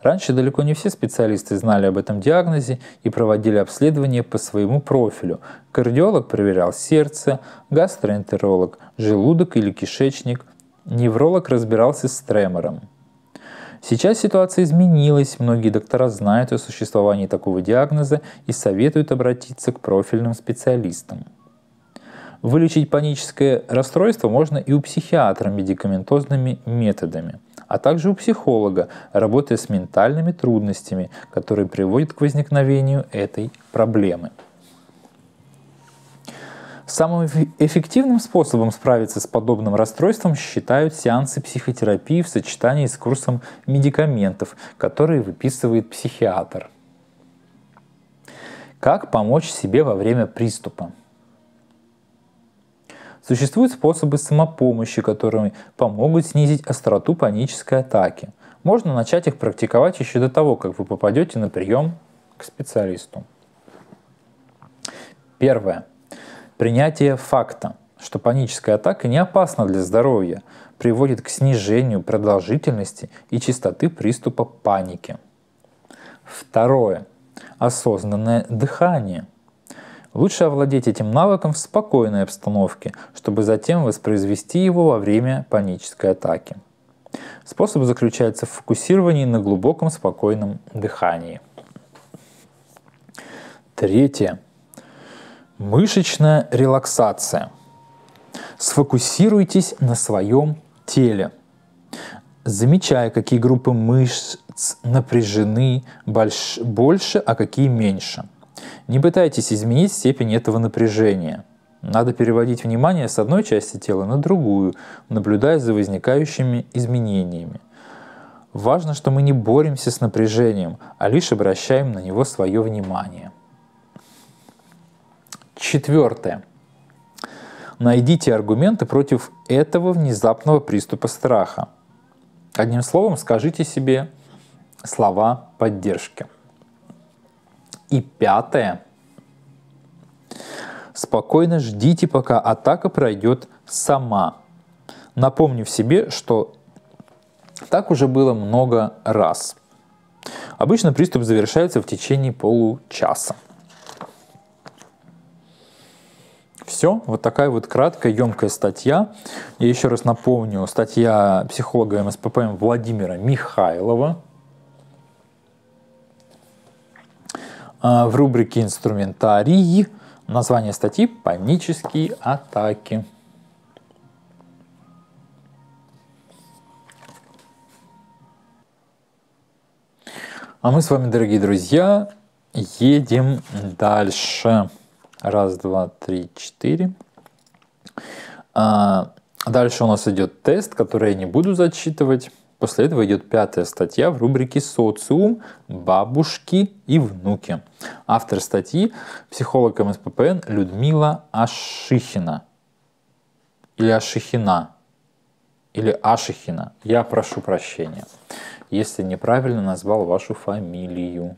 Раньше далеко не все специалисты знали об этом диагнозе и проводили обследования по своему профилю. Кардиолог проверял сердце, гастроэнтеролог – желудок или кишечник, невролог разбирался с тремором. Сейчас ситуация изменилась, многие доктора знают о существовании такого диагноза и советуют обратиться к профильным специалистам. Вылечить паническое расстройство можно и у психиатра медикаментозными методами, а также у психолога, работая с ментальными трудностями, которые приводят к возникновению этой проблемы. Самым эффективным способом справиться с подобным расстройством считают сеансы психотерапии в сочетании с курсом медикаментов, которые выписывает психиатр. Как помочь себе во время приступа? Существуют способы самопомощи, которые помогут снизить остроту панической атаки. Можно начать их практиковать еще до того, как вы попадете на прием к специалисту. Первое Принятие факта, что паническая атака не опасна для здоровья, приводит к снижению продолжительности и частоты приступа паники. Второе. Осознанное дыхание. Лучше овладеть этим навыком в спокойной обстановке, чтобы затем воспроизвести его во время панической атаки. Способ заключается в фокусировании на глубоком спокойном дыхании. Третье Мышечная релаксация. Сфокусируйтесь на своем теле, замечая, какие группы мышц напряжены больше, а какие меньше. Не пытайтесь изменить степень этого напряжения. Надо переводить внимание с одной части тела на другую, наблюдая за возникающими изменениями. Важно, что мы не боремся с напряжением, а лишь обращаем на него свое внимание. Четвертое. Найдите аргументы против этого внезапного приступа страха. Одним словом, скажите себе слова поддержки. И пятое. Спокойно ждите, пока атака пройдет сама, напомнив себе, что так уже было много раз. Обычно приступ завершается в течение получаса. Все, вот такая вот краткая, емкая статья. Я еще раз напомню, статья психолога МСППМ Владимира Михайлова а, в рубрике «Инструментарий». Название статьи «Панические атаки». А мы с вами, дорогие друзья, едем дальше. Дальше. Раз, два, три, четыре. А дальше у нас идет тест, который я не буду зачитывать. После этого идет пятая статья в рубрике «Социум. Бабушки и внуки». Автор статьи – психолог МСППН Людмила Ашихина. Или Ашихина. Или Ашихина. Я прошу прощения, если неправильно назвал вашу фамилию.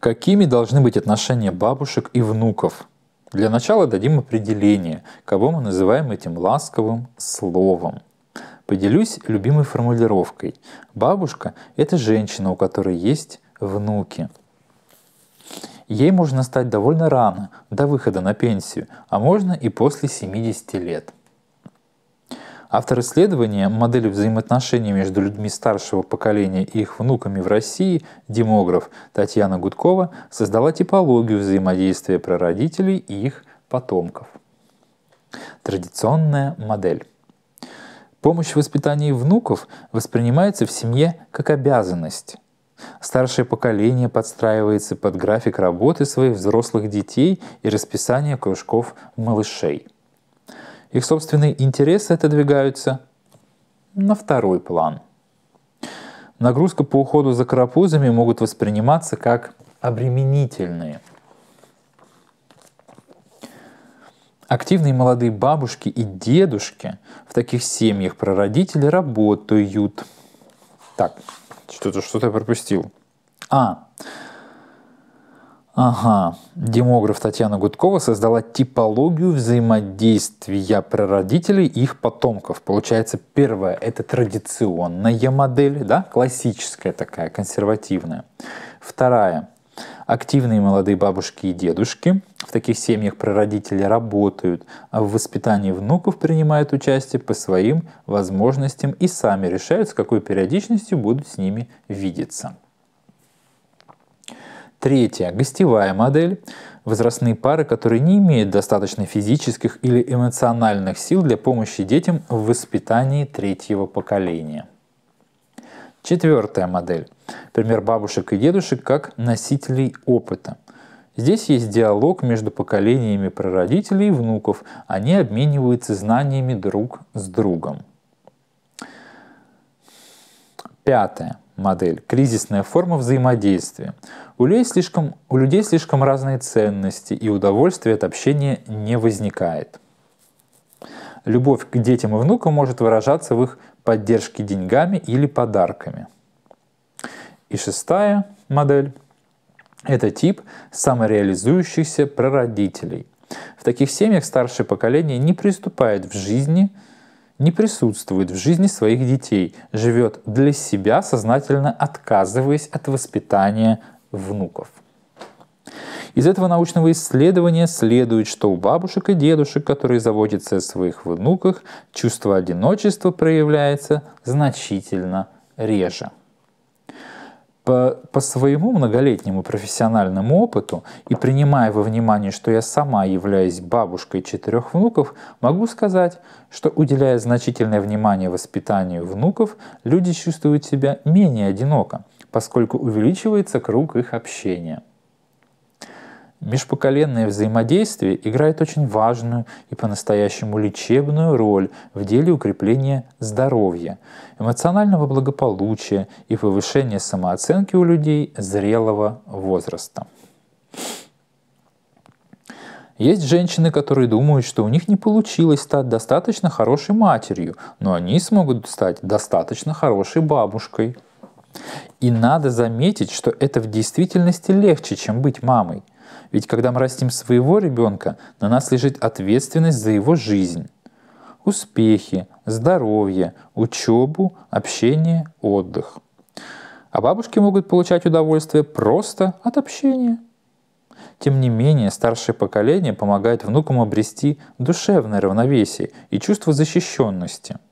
Какими должны быть отношения бабушек и внуков? Для начала дадим определение, кого мы называем этим ласковым словом. Поделюсь любимой формулировкой. Бабушка – это женщина, у которой есть внуки. Ей можно стать довольно рано, до выхода на пенсию, а можно и после 70 лет. Автор исследования «Модели взаимоотношений между людьми старшего поколения и их внуками в России» демограф Татьяна Гудкова создала типологию взаимодействия прародителей и их потомков. Традиционная модель. Помощь в воспитании внуков воспринимается в семье как обязанность. Старшее поколение подстраивается под график работы своих взрослых детей и расписание кружков малышей – их собственные интересы отодвигаются на второй план. Нагрузка по уходу за карапузами могут восприниматься как обременительные. Активные молодые бабушки и дедушки в таких семьях прародители работают. Так, что-то что-то пропустил. А, Ага. Демограф Татьяна Гудкова создала типологию взаимодействия прародителей и их потомков. Получается, первое – это традиционная модель, да, классическая такая, консервативная. Вторая – активные молодые бабушки и дедушки. В таких семьях прародители работают, а в воспитании внуков принимают участие по своим возможностям и сами решают, с какой периодичностью будут с ними видеться. Третье. Гостевая модель. Возрастные пары, которые не имеют достаточно физических или эмоциональных сил для помощи детям в воспитании третьего поколения. Четвертая модель. Пример бабушек и дедушек как носителей опыта. Здесь есть диалог между поколениями прародителей и внуков. Они обмениваются знаниями друг с другом. Пятое модель, кризисная форма взаимодействия. У людей, слишком, у людей слишком разные ценности, и удовольствия от общения не возникает. Любовь к детям и внукам может выражаться в их поддержке деньгами или подарками. И шестая модель – это тип самореализующихся прародителей. В таких семьях старшее поколение не приступает в жизни – не присутствует в жизни своих детей, живет для себя, сознательно отказываясь от воспитания внуков. Из этого научного исследования следует, что у бабушек и дедушек, которые заботятся о своих внуках, чувство одиночества проявляется значительно реже по, по своему многолетнему профессиональному опыту и принимая во внимание, что я сама являюсь бабушкой четырех внуков, могу сказать, что уделяя значительное внимание воспитанию внуков, люди чувствуют себя менее одиноко, поскольку увеличивается круг их общения. Межпоколенное взаимодействие играет очень важную и по-настоящему лечебную роль в деле укрепления здоровья, эмоционального благополучия и повышения самооценки у людей зрелого возраста. Есть женщины, которые думают, что у них не получилось стать достаточно хорошей матерью, но они смогут стать достаточно хорошей бабушкой. И надо заметить, что это в действительности легче, чем быть мамой – ведь когда мы растим своего ребенка, на нас лежит ответственность за его жизнь. Успехи, здоровье, учебу, общение, отдых. А бабушки могут получать удовольствие просто от общения. Тем не менее, старшее поколение помогает внукам обрести душевное равновесие и чувство защищенности –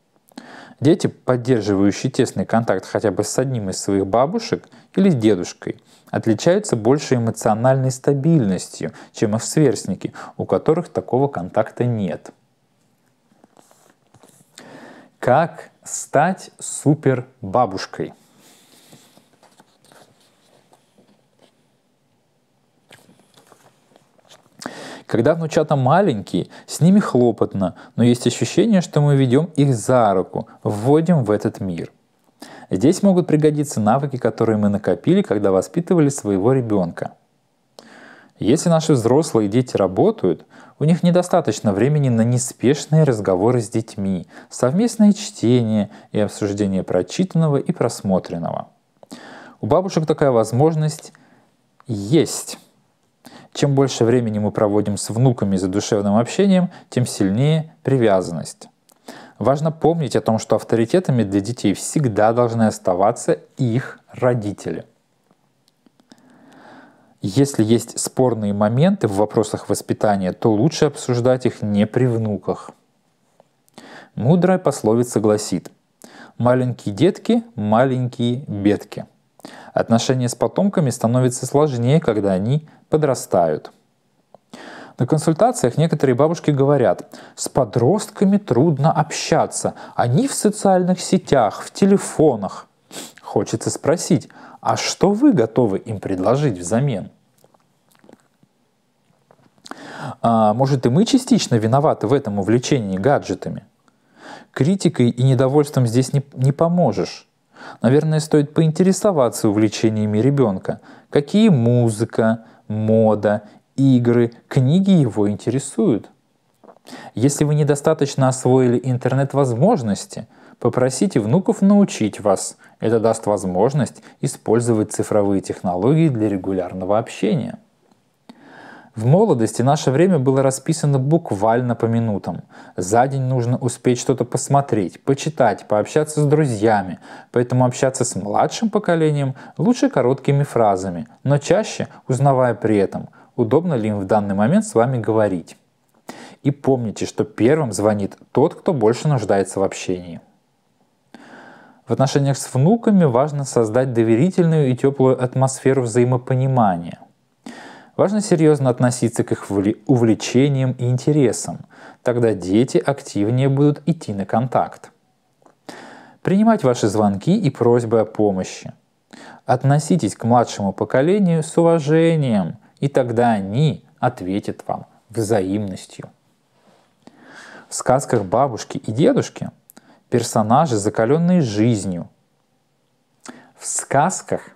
Дети, поддерживающие тесный контакт хотя бы с одним из своих бабушек или с дедушкой, отличаются больше эмоциональной стабильностью, чем их сверстники, у которых такого контакта нет. Как стать супербабушкой? Когда внучата маленькие, с ними хлопотно, но есть ощущение, что мы ведем их за руку, вводим в этот мир. Здесь могут пригодиться навыки, которые мы накопили, когда воспитывали своего ребенка. Если наши взрослые дети работают, у них недостаточно времени на неспешные разговоры с детьми, совместное чтение и обсуждение прочитанного и просмотренного. У бабушек такая возможность есть. Чем больше времени мы проводим с внуками за душевным общением, тем сильнее привязанность. Важно помнить о том, что авторитетами для детей всегда должны оставаться их родители. Если есть спорные моменты в вопросах воспитания, то лучше обсуждать их не при внуках. Мудрая пословица гласит «Маленькие детки – маленькие бедки». Отношения с потомками становятся сложнее, когда они подрастают – на консультациях некоторые бабушки говорят, с подростками трудно общаться, они в социальных сетях, в телефонах. Хочется спросить, а что вы готовы им предложить взамен? А, может и мы частично виноваты в этом увлечении гаджетами? Критикой и недовольством здесь не, не поможешь. Наверное, стоит поинтересоваться увлечениями ребенка. Какие музыка, мода игры, книги его интересуют. Если вы недостаточно освоили интернет-возможности, попросите внуков научить вас. Это даст возможность использовать цифровые технологии для регулярного общения. В молодости наше время было расписано буквально по минутам. За день нужно успеть что-то посмотреть, почитать, пообщаться с друзьями. Поэтому общаться с младшим поколением лучше короткими фразами, но чаще узнавая при этом, удобно ли им в данный момент с вами говорить. И помните, что первым звонит тот, кто больше нуждается в общении. В отношениях с внуками важно создать доверительную и теплую атмосферу взаимопонимания. Важно серьезно относиться к их увлечениям и интересам, тогда дети активнее будут идти на контакт. Принимать ваши звонки и просьбы о помощи. Относитесь к младшему поколению с уважением – и тогда они ответят вам взаимностью. В сказках бабушки и дедушки персонажи, закаленные жизнью. В сказках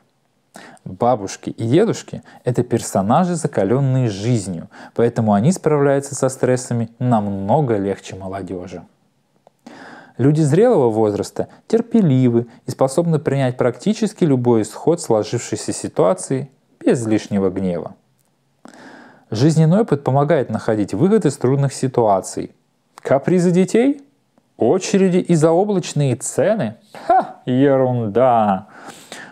бабушки и дедушки – это персонажи, закаленные жизнью, поэтому они справляются со стрессами намного легче молодежи. Люди зрелого возраста терпеливы и способны принять практически любой исход сложившейся ситуации без лишнего гнева. Жизненный опыт помогает находить выход из трудных ситуаций. Капризы детей? Очереди и заоблачные цены? Ха, ерунда!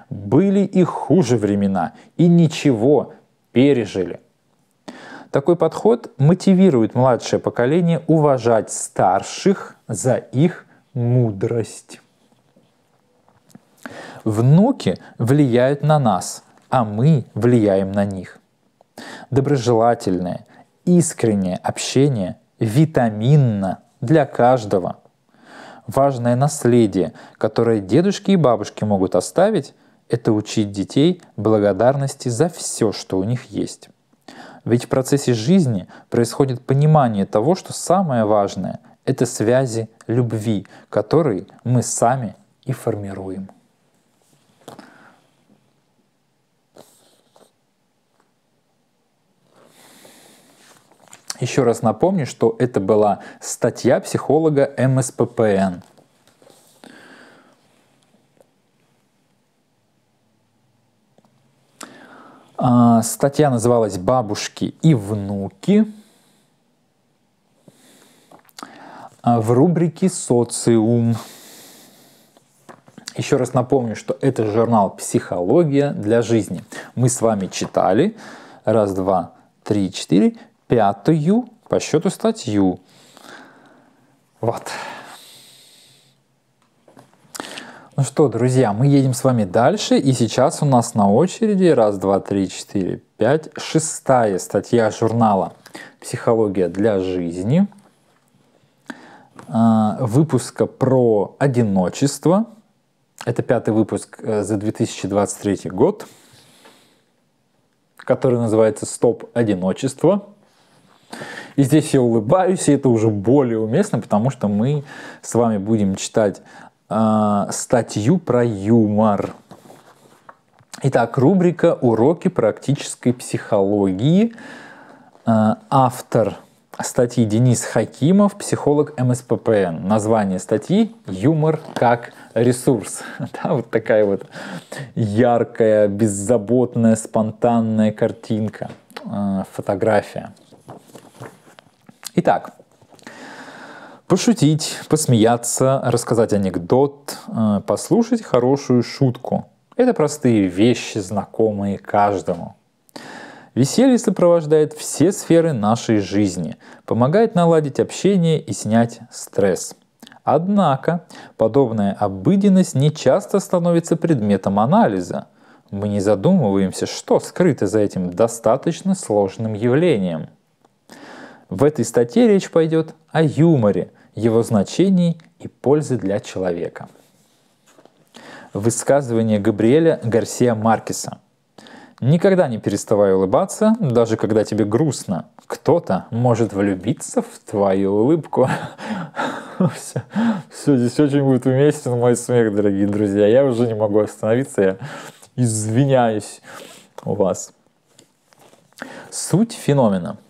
Были и хуже времена, и ничего, пережили. Такой подход мотивирует младшее поколение уважать старших за их мудрость. Внуки влияют на нас, а мы влияем на них. Доброжелательное, искреннее общение витаминно для каждого. Важное наследие, которое дедушки и бабушки могут оставить, это учить детей благодарности за все, что у них есть. Ведь в процессе жизни происходит понимание того, что самое важное – это связи любви, которые мы сами и формируем. Еще раз напомню, что это была статья психолога МСППН. А, статья называлась «Бабушки и внуки» а, в рубрике «Социум». Еще раз напомню, что это журнал «Психология для жизни». Мы с вами читали раз, два, три, четыре, пятую по счету статью. Вот. Ну что, друзья, мы едем с вами дальше, и сейчас у нас на очереди раз, два, три, четыре, пять, шестая статья журнала «Психология для жизни» а, выпуска про одиночество. Это пятый выпуск э, за 2023 год, который называется «Стоп одиночество». И здесь я улыбаюсь, и это уже более уместно, потому что мы с вами будем читать э, статью про юмор. Итак, рубрика «Уроки практической психологии». Э, автор статьи Денис Хакимов, психолог МСППН. Название статьи «Юмор как ресурс». Да, вот такая вот яркая, беззаботная, спонтанная картинка, э, фотография – Итак, пошутить, посмеяться, рассказать анекдот, э, послушать хорошую шутку. Это простые вещи, знакомые каждому. Веселье сопровождает все сферы нашей жизни, помогает наладить общение и снять стресс. Однако, подобная обыденность не часто становится предметом анализа. Мы не задумываемся, что скрыто за этим достаточно сложным явлением – в этой статье речь пойдет о юморе, его значении и пользе для человека. Высказывание Габриэля Гарсия Маркеса. Никогда не переставай улыбаться, даже когда тебе грустно. Кто-то может влюбиться в твою улыбку. Все, все, здесь очень будет уместен мой смех, дорогие друзья. Я уже не могу остановиться, я извиняюсь у вас. Суть феномена –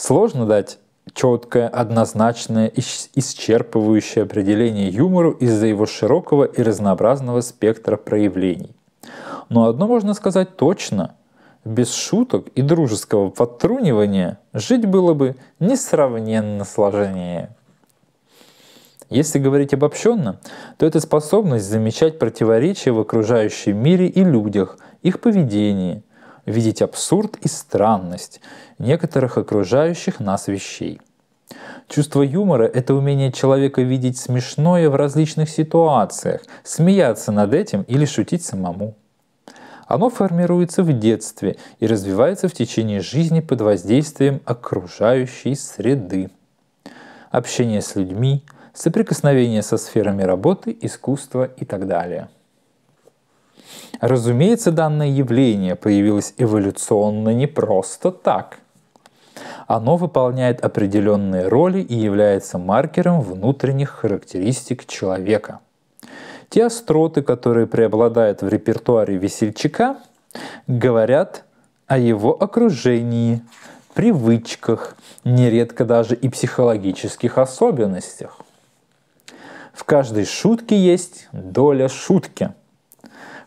Сложно дать четкое, однозначное, исчерпывающее определение юмору из-за его широкого и разнообразного спектра проявлений. Но одно можно сказать точно. Без шуток и дружеского подтрунивания жить было бы несравненно сложнее. Если говорить обобщенно, то это способность замечать противоречия в окружающем мире и людях, их поведении – видеть абсурд и странность некоторых окружающих нас вещей. Чувство юмора – это умение человека видеть смешное в различных ситуациях, смеяться над этим или шутить самому. Оно формируется в детстве и развивается в течение жизни под воздействием окружающей среды. Общение с людьми, соприкосновение со сферами работы, искусства и так далее – Разумеется, данное явление появилось эволюционно не просто так. Оно выполняет определенные роли и является маркером внутренних характеристик человека. Те остроты, которые преобладают в репертуаре весельчака, говорят о его окружении, привычках, нередко даже и психологических особенностях. В каждой шутке есть доля шутки –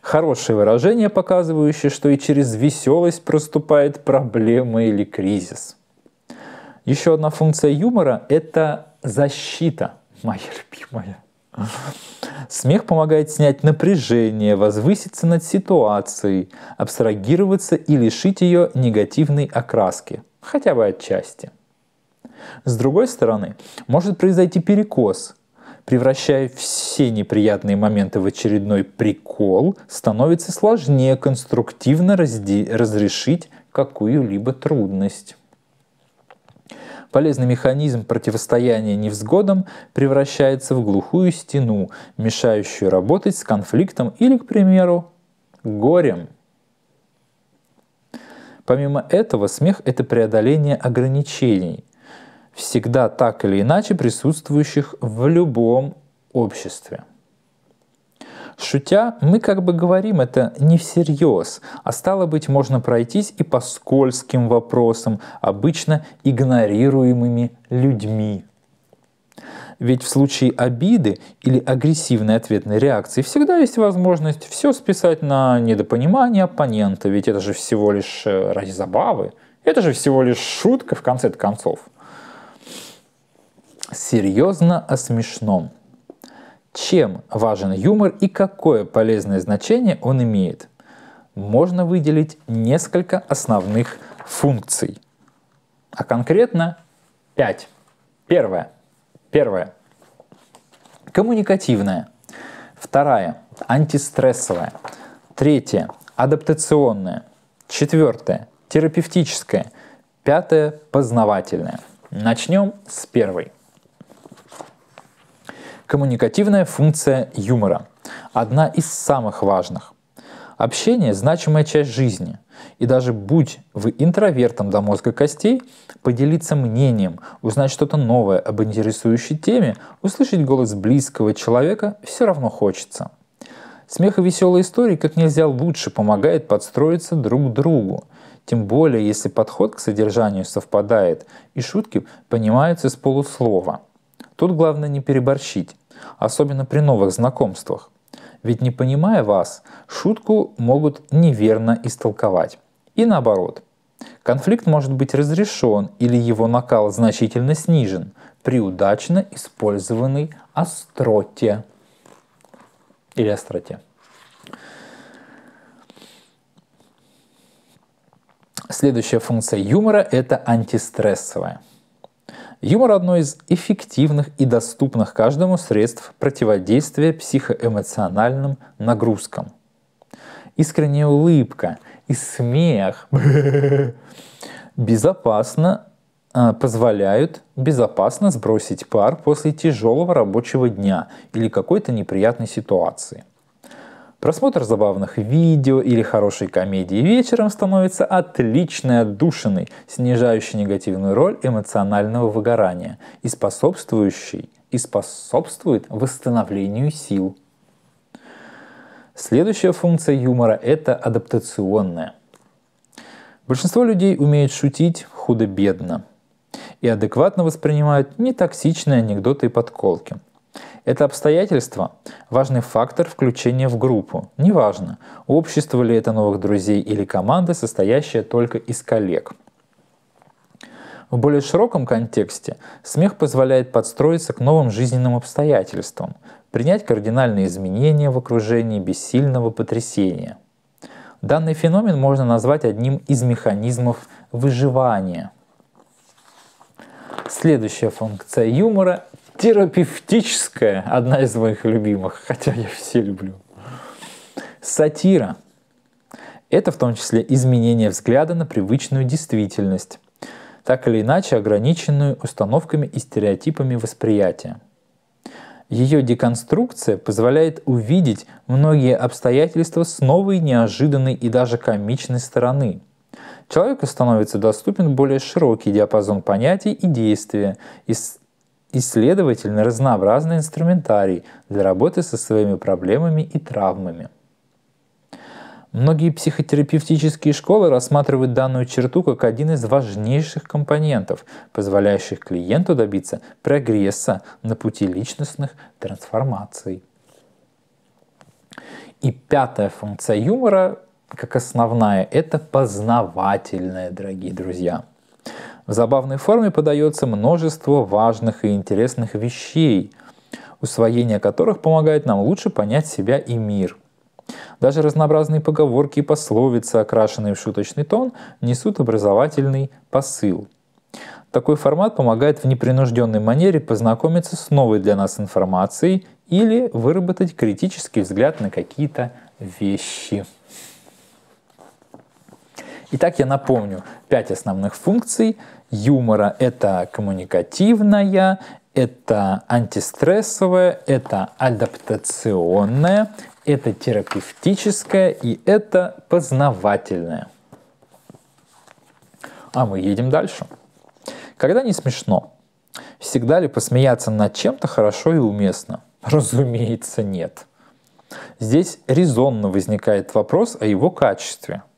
Хорошее выражение, показывающее, что и через веселость проступает проблема или кризис. Еще одна функция юмора – это защита, моя любимая. Смех помогает снять напряжение, возвыситься над ситуацией, абстрагироваться и лишить ее негативной окраски, хотя бы отчасти. С другой стороны, может произойти перекос, Превращая все неприятные моменты в очередной прикол, становится сложнее конструктивно разрешить какую-либо трудность. Полезный механизм противостояния невзгодам превращается в глухую стену, мешающую работать с конфликтом или, к примеру, горем. Помимо этого, смех – это преодоление ограничений – всегда так или иначе присутствующих в любом обществе. Шутя, мы как бы говорим это не всерьез, а стало быть, можно пройтись и по скользким вопросам, обычно игнорируемыми людьми. Ведь в случае обиды или агрессивной ответной реакции всегда есть возможность все списать на недопонимание оппонента, ведь это же всего лишь э, ради забавы, это же всего лишь шутка в конце концов. Серьезно о смешном. Чем важен юмор и какое полезное значение он имеет? Можно выделить несколько основных функций, а конкретно 5. Первое. Первое. Коммуникативная. Вторая. Антистрессовая. Третье. адаптационное. Четвертое. терапевтическое. Пятое. познавательное. Начнем с первой. Коммуникативная функция юмора – одна из самых важных. Общение – значимая часть жизни. И даже будь вы интровертом до мозга костей, поделиться мнением, узнать что-то новое об интересующей теме, услышать голос близкого человека все равно хочется. Смех и веселые истории как нельзя лучше помогает подстроиться друг к другу. Тем более, если подход к содержанию совпадает, и шутки понимаются с полуслова. Тут главное не переборщить, особенно при новых знакомствах. Ведь не понимая вас, шутку могут неверно истолковать. И наоборот. Конфликт может быть разрешен или его накал значительно снижен при удачно использованной остроте или остроте. Следующая функция юмора – это антистрессовая. Юмор – одно из эффективных и доступных каждому средств противодействия психоэмоциональным нагрузкам. Искренняя улыбка и смех безопасно а, позволяют безопасно сбросить пар после тяжелого рабочего дня или какой-то неприятной ситуации – Просмотр забавных видео или хорошей комедии вечером становится отличной отдушиной, снижающей негативную роль эмоционального выгорания и способствующей и способствует восстановлению сил. Следующая функция юмора – это адаптационная. Большинство людей умеет шутить худо-бедно и адекватно воспринимают нетоксичные анекдоты и подколки – это обстоятельство – важный фактор включения в группу. Неважно, общество ли это новых друзей или команда, состоящая только из коллег. В более широком контексте смех позволяет подстроиться к новым жизненным обстоятельствам, принять кардинальные изменения в окружении без сильного потрясения. Данный феномен можно назвать одним из механизмов выживания. Следующая функция юмора терапевтическая, одна из моих любимых, хотя я все люблю. Сатира. Это в том числе изменение взгляда на привычную действительность, так или иначе ограниченную установками и стереотипами восприятия. Ее деконструкция позволяет увидеть многие обстоятельства с новой, неожиданной и даже комичной стороны. Человеку становится доступен более широкий диапазон понятий и действия, и, следовательно, разнообразный инструментарий для работы со своими проблемами и травмами. Многие психотерапевтические школы рассматривают данную черту как один из важнейших компонентов, позволяющих клиенту добиться прогресса на пути личностных трансформаций. И пятая функция юмора, как основная, это познавательная, дорогие друзья – в забавной форме подается множество важных и интересных вещей, усвоение которых помогает нам лучше понять себя и мир. Даже разнообразные поговорки и пословицы, окрашенные в шуточный тон, несут образовательный посыл. Такой формат помогает в непринужденной манере познакомиться с новой для нас информацией или выработать критический взгляд на какие-то вещи. Итак, я напомню, пять основных функций – юмора – это коммуникативная, это антистрессовая, это адаптационная, это терапевтическое и это познавательное. А мы едем дальше. Когда не смешно? Всегда ли посмеяться над чем-то хорошо и уместно? Разумеется, нет. Здесь резонно возникает вопрос о его качестве –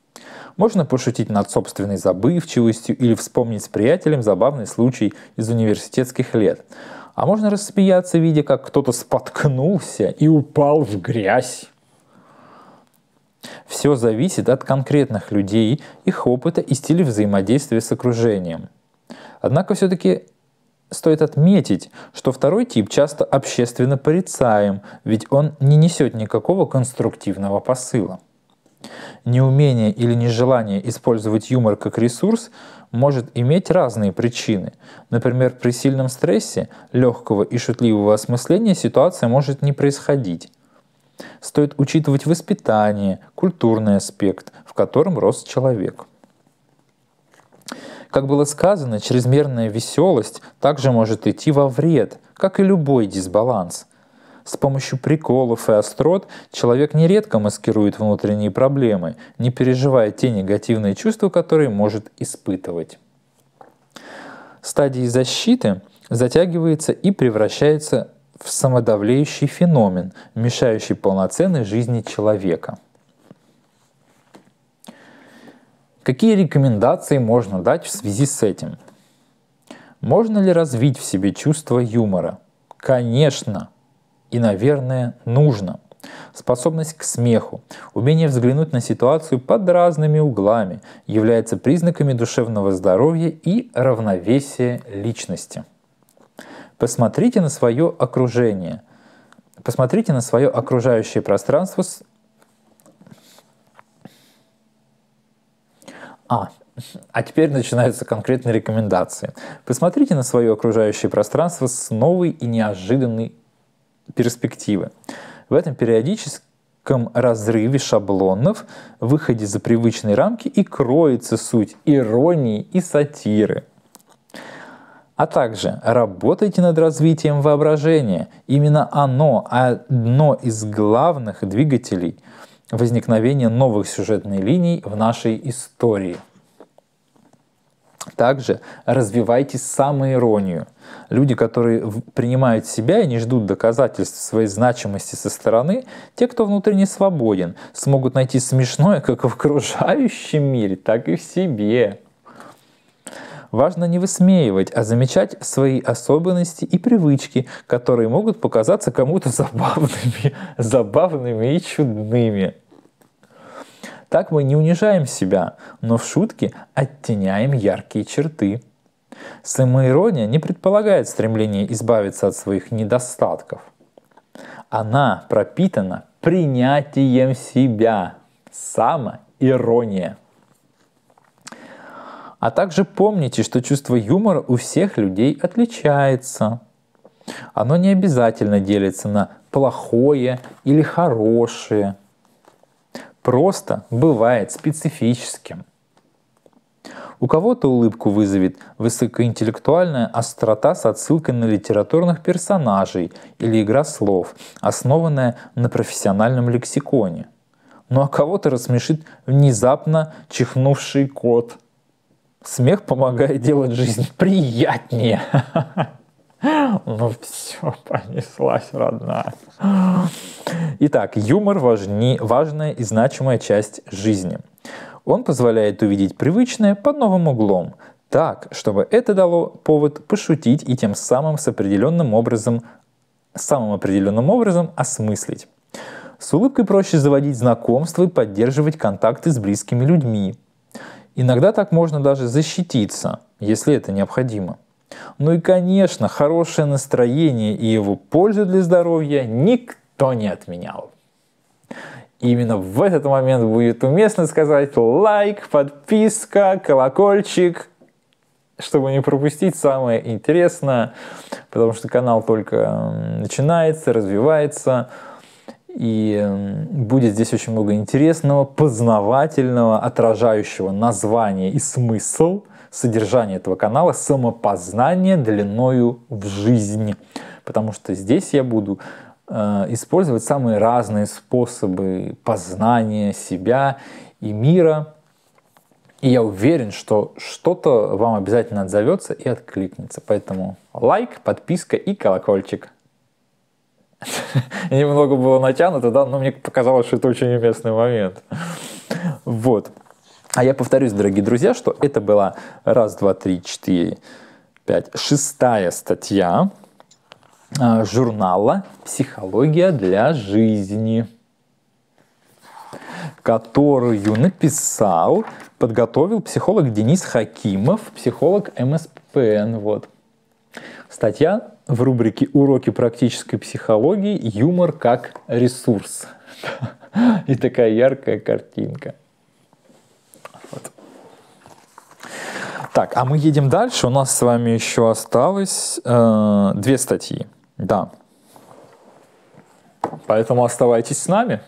можно пошутить над собственной забывчивостью или вспомнить с приятелем забавный случай из университетских лет. А можно рассмеяться, видя, как кто-то споткнулся и упал в грязь. Все зависит от конкретных людей, их опыта и стиля взаимодействия с окружением. Однако все-таки стоит отметить, что второй тип часто общественно порицаем, ведь он не несет никакого конструктивного посыла. Неумение или нежелание использовать юмор как ресурс может иметь разные причины. Например, при сильном стрессе легкого и шутливого осмысления ситуация может не происходить. Стоит учитывать воспитание, культурный аспект, в котором рос человек. Как было сказано, чрезмерная веселость также может идти во вред, как и любой дисбаланс – с помощью приколов и острот человек нередко маскирует внутренние проблемы, не переживая те негативные чувства, которые может испытывать. Стадия защиты затягивается и превращается в самодавлеющий феномен, мешающий полноценной жизни человека. Какие рекомендации можно дать в связи с этим? Можно ли развить в себе чувство юмора? Конечно! и, наверное, нужно. Способность к смеху, умение взглянуть на ситуацию под разными углами является признаками душевного здоровья и равновесия личности. Посмотрите на свое окружение. Посмотрите на свое окружающее пространство с... А, а теперь начинаются конкретные рекомендации. Посмотрите на свое окружающее пространство с новой и неожиданной перспективы. В этом периодическом разрыве шаблонов, выходе за привычные рамки и кроется суть иронии и сатиры. А также работайте над развитием воображения. Именно оно одно из главных двигателей возникновения новых сюжетных линий в нашей истории. Также развивайте самоиронию. Люди, которые принимают себя и не ждут доказательств своей значимости со стороны, те, кто внутренне свободен, смогут найти смешное как в окружающем мире, так и в себе. Важно не высмеивать, а замечать свои особенности и привычки, которые могут показаться кому-то забавными, забавными и чудными. Так мы не унижаем себя, но в шутке оттеняем яркие черты. Самоирония не предполагает стремление избавиться от своих недостатков. Она пропитана принятием себя. Самоирония. А также помните, что чувство юмора у всех людей отличается. Оно не обязательно делится на плохое или хорошее – просто бывает специфическим. У кого-то улыбку вызовет высокоинтеллектуальная острота с отсылкой на литературных персонажей или игра слов, основанная на профессиональном лексиконе. Ну а кого-то рассмешит внезапно чихнувший кот. Смех помогает делать жизнь приятнее. Ну все, понеслась, родная. Итак, юмор важни, важная и значимая часть жизни. Он позволяет увидеть привычное под новым углом, так, чтобы это дало повод пошутить и тем самым с определенным образом, самым определенным образом осмыслить. С улыбкой проще заводить знакомства и поддерживать контакты с близкими людьми. Иногда так можно даже защититься, если это необходимо. Ну и, конечно, хорошее настроение и его пользу для здоровья никто не отменял. Именно в этот момент будет уместно сказать лайк, подписка, колокольчик, чтобы не пропустить самое интересное, потому что канал только начинается, развивается, и будет здесь очень много интересного, познавательного, отражающего название и смысл – содержание этого канала «Самопознание длиною в жизни, Потому что здесь я буду э, использовать самые разные способы познания себя и мира. И я уверен, что что-то вам обязательно отзовется и откликнется. Поэтому лайк, подписка и колокольчик. Немного было натянуто, да, но мне показалось, что это очень уместный момент. Вот. А я повторюсь, дорогие друзья, что это была раз, два, три, четыре, пять, шестая статья а, журнала «Психология для жизни», которую написал, подготовил психолог Денис Хакимов, психолог МСПН. Вот. Статья в рубрике «Уроки практической психологии. Юмор как ресурс». И такая яркая картинка – Так, а мы едем дальше. У нас с вами еще осталось э, две статьи. Да. Поэтому оставайтесь с нами.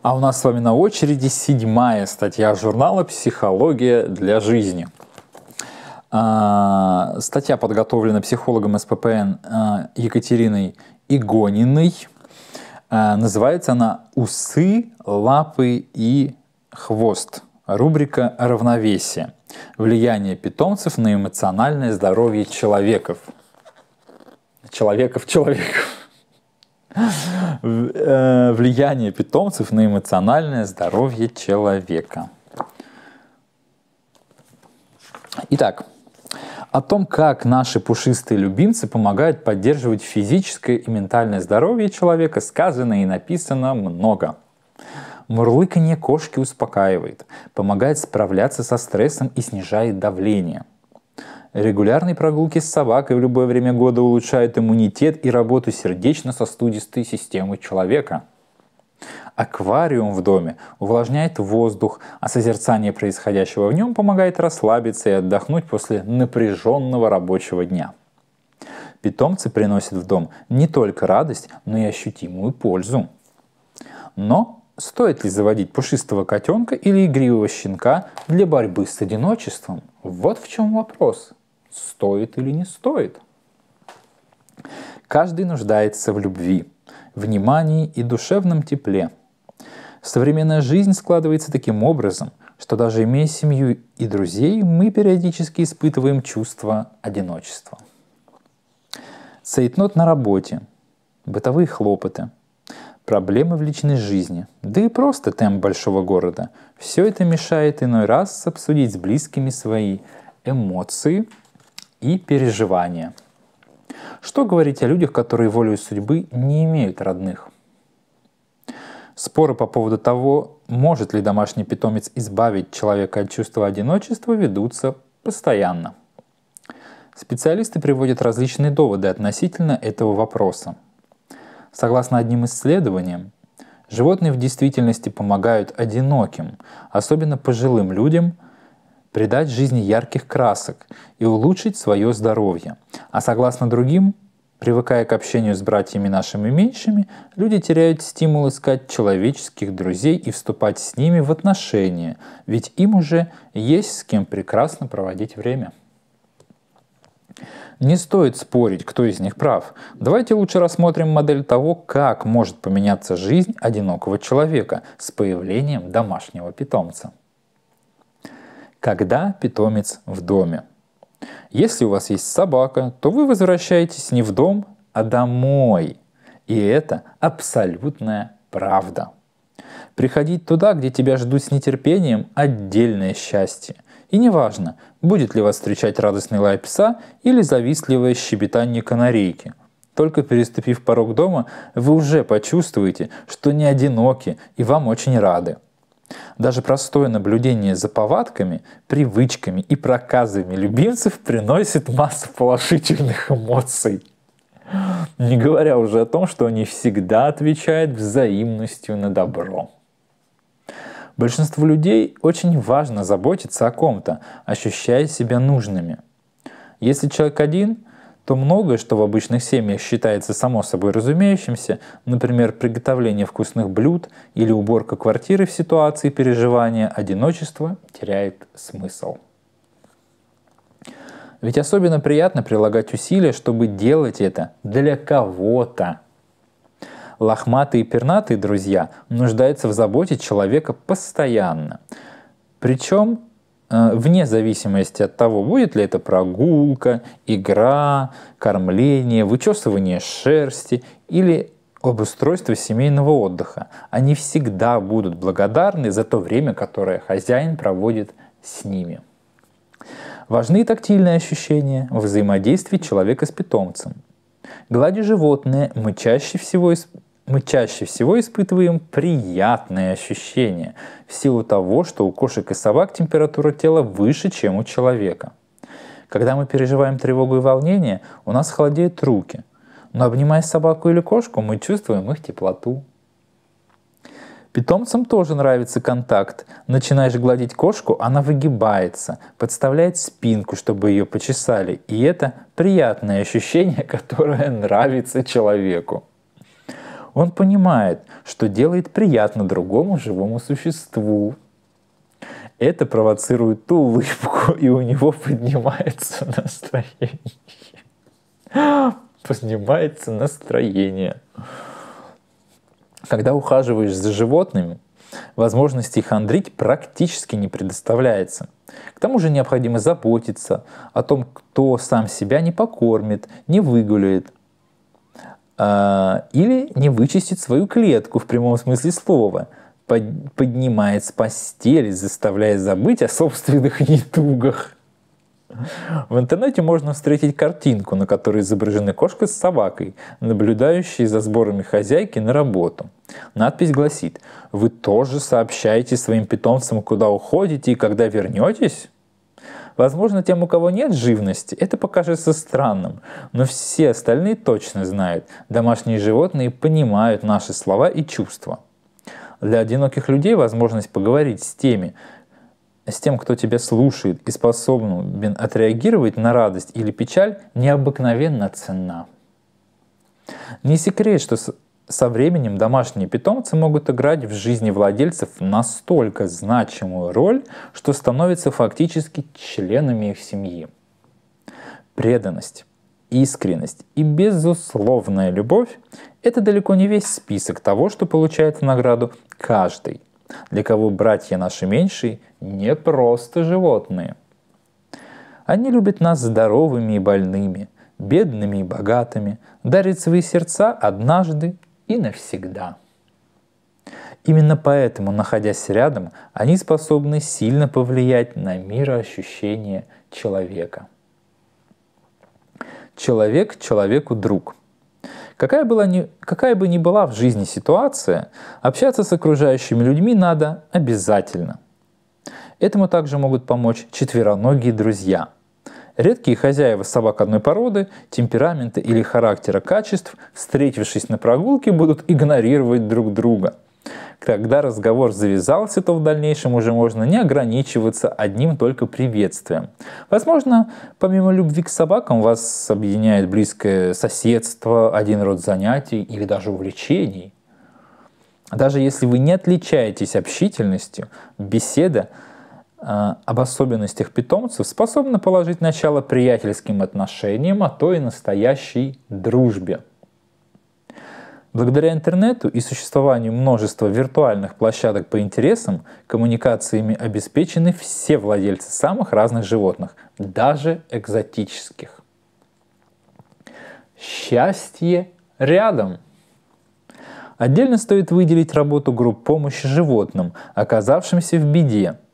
А у нас с вами на очереди седьмая статья журнала «Психология для жизни». Э, статья подготовлена психологом СППН э, Екатериной Игониной. Э, называется она «Усы, лапы и хвост». Рубрика «Равновесие. Влияние питомцев на эмоциональное здоровье человеков». Человеков-человеков. Э, влияние питомцев на эмоциональное здоровье человека. Итак, о том, как наши пушистые любимцы помогают поддерживать физическое и ментальное здоровье человека, сказано и написано много. Мурлыканье кошки успокаивает, помогает справляться со стрессом и снижает давление. Регулярные прогулки с собакой в любое время года улучшают иммунитет и работу сердечно-сосудистой системы человека. Аквариум в доме увлажняет воздух, а созерцание происходящего в нем помогает расслабиться и отдохнуть после напряженного рабочего дня. Питомцы приносят в дом не только радость, но и ощутимую пользу. Но Стоит ли заводить пушистого котенка или игривого щенка для борьбы с одиночеством? Вот в чем вопрос. Стоит или не стоит? Каждый нуждается в любви, внимании и душевном тепле. Современная жизнь складывается таким образом, что даже имея семью и друзей, мы периодически испытываем чувство одиночества. Сейтнот на работе, бытовые хлопоты – проблемы в личной жизни, да и просто темп большого города. Все это мешает иной раз обсудить с близкими свои эмоции и переживания. Что говорить о людях, которые волею судьбы не имеют родных? Споры по поводу того, может ли домашний питомец избавить человека от чувства одиночества, ведутся постоянно. Специалисты приводят различные доводы относительно этого вопроса. Согласно одним исследованиям, животные в действительности помогают одиноким, особенно пожилым людям, придать жизни ярких красок и улучшить свое здоровье. А согласно другим, привыкая к общению с братьями нашими меньшими, люди теряют стимул искать человеческих друзей и вступать с ними в отношения, ведь им уже есть с кем прекрасно проводить время. Не стоит спорить, кто из них прав. Давайте лучше рассмотрим модель того, как может поменяться жизнь одинокого человека с появлением домашнего питомца. Когда питомец в доме? Если у вас есть собака, то вы возвращаетесь не в дом, а домой. И это абсолютная правда. Приходить туда, где тебя ждут с нетерпением, отдельное счастье – и неважно, будет ли вас встречать радостный лай пса или завистливое щебетание канарейки. Только переступив порог дома, вы уже почувствуете, что не одиноки и вам очень рады. Даже простое наблюдение за повадками, привычками и проказами любимцев приносит массу положительных эмоций. Не говоря уже о том, что они всегда отвечают взаимностью на добро. Большинству людей очень важно заботиться о ком-то, ощущая себя нужными. Если человек один, то многое, что в обычных семьях считается само собой разумеющимся, например, приготовление вкусных блюд или уборка квартиры в ситуации переживания одиночества, теряет смысл. Ведь особенно приятно прилагать усилия, чтобы делать это для кого-то – лохматые и пернатые друзья нуждаются в заботе человека постоянно. Причем э, вне зависимости от того, будет ли это прогулка, игра, кормление, вычесывание шерсти или обустройство семейного отдыха. Они всегда будут благодарны за то время, которое хозяин проводит с ними. Важны тактильные ощущения взаимодействия человека с питомцем. Глади животное, мы чаще всего мы чаще всего испытываем приятные ощущения в силу того, что у кошек и собак температура тела выше, чем у человека. Когда мы переживаем тревогу и волнение, у нас холодеют руки, но обнимая собаку или кошку, мы чувствуем их теплоту. Питомцам тоже нравится контакт. Начинаешь гладить кошку, она выгибается, подставляет спинку, чтобы ее почесали. И это приятное ощущение, которое нравится человеку. Он понимает, что делает приятно другому живому существу. Это провоцирует ту улыбку, и у него поднимается настроение. Поднимается настроение. Когда ухаживаешь за животными, возможности хандрить практически не предоставляется. К тому же необходимо заботиться о том, кто сам себя не покормит, не выгуляет – а, или не вычистит свою клетку в прямом смысле слова, под, поднимает с постели, заставляя забыть о собственных нетугах. В интернете можно встретить картинку, на которой изображены кошка с собакой, наблюдающие за сборами хозяйки на работу. Надпись гласит «Вы тоже сообщаете своим питомцам, куда уходите и когда вернетесь?» Возможно, тем, у кого нет живности, это покажется странным, но все остальные точно знают, домашние животные понимают наши слова и чувства. Для одиноких людей возможность поговорить с теми, с тем, кто тебя слушает и способен отреагировать на радость или печаль, необыкновенно ценна. Не секрет, что со временем домашние питомцы могут играть в жизни владельцев настолько значимую роль, что становятся фактически членами их семьи. Преданность, искренность и безусловная любовь – это далеко не весь список того, что получает в награду каждый, для кого братья наши меньшие не просто животные. Они любят нас здоровыми и больными, бедными и богатыми, дарят свои сердца однажды и навсегда. Именно поэтому, находясь рядом, они способны сильно повлиять на мироощущение человека. Человек человеку друг. Какая, была ни, какая бы ни была в жизни ситуация, общаться с окружающими людьми надо обязательно. Этому также могут помочь четвероногие друзья – Редкие хозяева собак одной породы, темперамента или характера качеств, встретившись на прогулке, будут игнорировать друг друга. Когда разговор завязался, то в дальнейшем уже можно не ограничиваться одним только приветствием. Возможно, помимо любви к собакам вас объединяет близкое соседство, один род занятий или даже увлечений. Даже если вы не отличаетесь общительностью, беседа – а, об особенностях питомцев способно положить начало приятельским отношениям, а то и настоящей дружбе. Благодаря интернету и существованию множества виртуальных площадок по интересам, коммуникациями обеспечены все владельцы самых разных животных, даже экзотических. Счастье рядом. Отдельно стоит выделить работу групп помощи животным, оказавшимся в беде –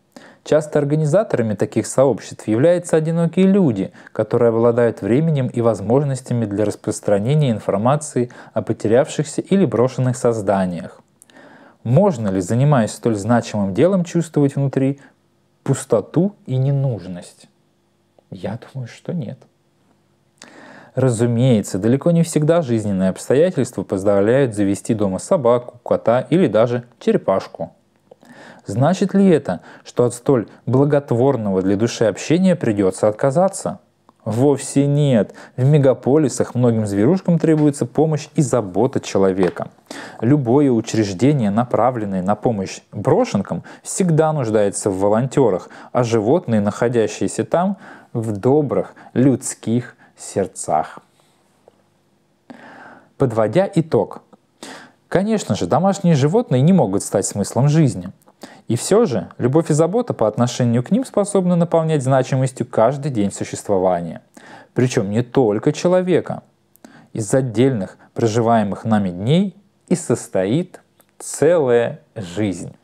Часто организаторами таких сообществ являются одинокие люди, которые обладают временем и возможностями для распространения информации о потерявшихся или брошенных созданиях. Можно ли, занимаясь столь значимым делом, чувствовать внутри пустоту и ненужность? Я думаю, что нет. Разумеется, далеко не всегда жизненные обстоятельства позволяют завести дома собаку, кота или даже черепашку – Значит ли это, что от столь благотворного для души общения придется отказаться? Вовсе нет. В мегаполисах многим зверушкам требуется помощь и забота человека. Любое учреждение, направленное на помощь брошенкам, всегда нуждается в волонтерах, а животные, находящиеся там, в добрых людских сердцах. Подводя итог. Конечно же, домашние животные не могут стать смыслом жизни. И все же, любовь и забота по отношению к ним способны наполнять значимостью каждый день существования. Причем не только человека. Из отдельных проживаемых нами дней и состоит целая жизнь.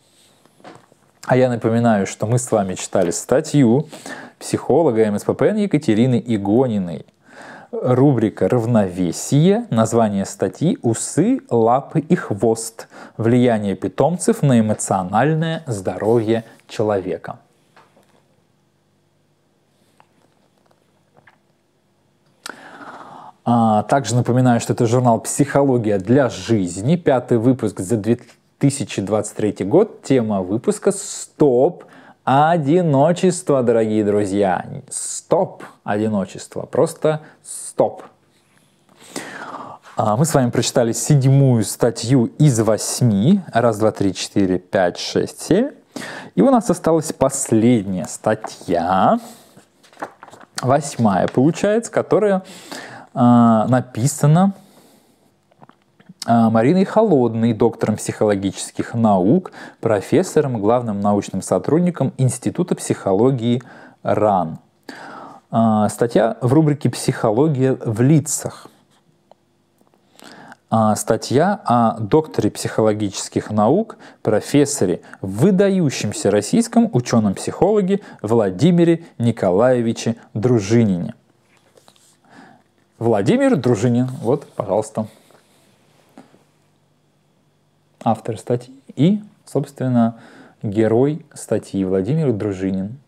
А я напоминаю, что мы с вами читали статью психолога МСППН Екатерины Игониной Рубрика «Равновесие», название статьи «Усы, лапы и хвост. Влияние питомцев на эмоциональное здоровье человека». А, также напоминаю, что это журнал «Психология для жизни», пятый выпуск за 2023 год, тема выпуска «Стоп Одиночество, дорогие друзья. Стоп одиночество. Просто стоп. А, мы с вами прочитали седьмую статью из восьми. Раз, два, три, четыре, пять, шесть, семь. И у нас осталась последняя статья. Восьмая, получается, которая э, написана а, Мариной Холодной, доктором психологических наук, профессором, главным научным сотрудником Института психологии РАН. А, статья в рубрике «Психология в лицах». А, статья о докторе психологических наук, профессоре, выдающемся российском ученом-психологе Владимире Николаевиче Дружинине. Владимир Дружинин, вот, пожалуйста автор статьи и, собственно, герой статьи Владимир Дружинин.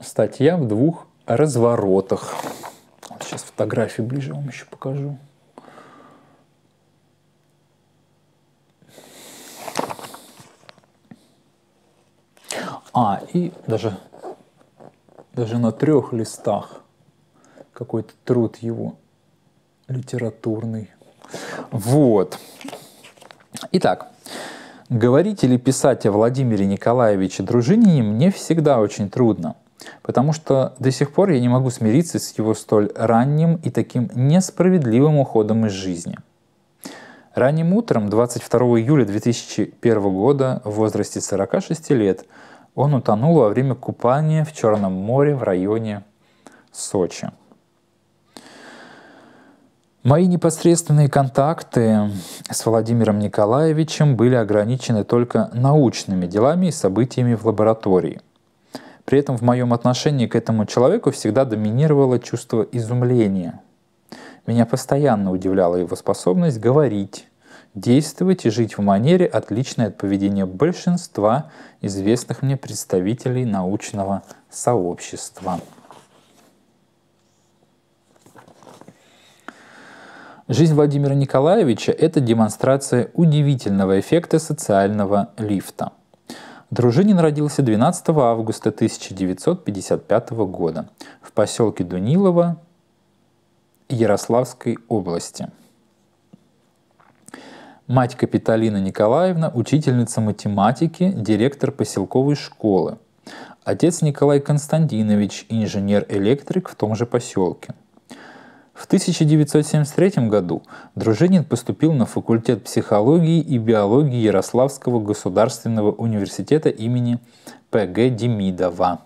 Статья в двух разворотах. сейчас фотографии ближе вам еще покажу. А, и даже, даже на трех листах какой-то труд его литературный. Вот. Итак, говорить или писать о Владимире Николаевиче Дружинине мне всегда очень трудно, потому что до сих пор я не могу смириться с его столь ранним и таким несправедливым уходом из жизни. Ранним утром 22 июля 2001 года в возрасте 46 лет он утонул во время купания в Черном море в районе Сочи. Мои непосредственные контакты с Владимиром Николаевичем были ограничены только научными делами и событиями в лаборатории. При этом в моем отношении к этому человеку всегда доминировало чувство изумления. Меня постоянно удивляла его способность говорить, действовать и жить в манере, отличной от поведения большинства известных мне представителей научного сообщества. Жизнь Владимира Николаевича – это демонстрация удивительного эффекта социального лифта. Дружинин родился 12 августа 1955 года в поселке Дунилово Ярославской области. Мать Капиталина Николаевна – учительница математики, директор поселковой школы. Отец Николай Константинович – инженер-электрик в том же поселке – в 1973 году Дружинин поступил на факультет психологии и биологии Ярославского государственного университета имени П.Г. Демидова.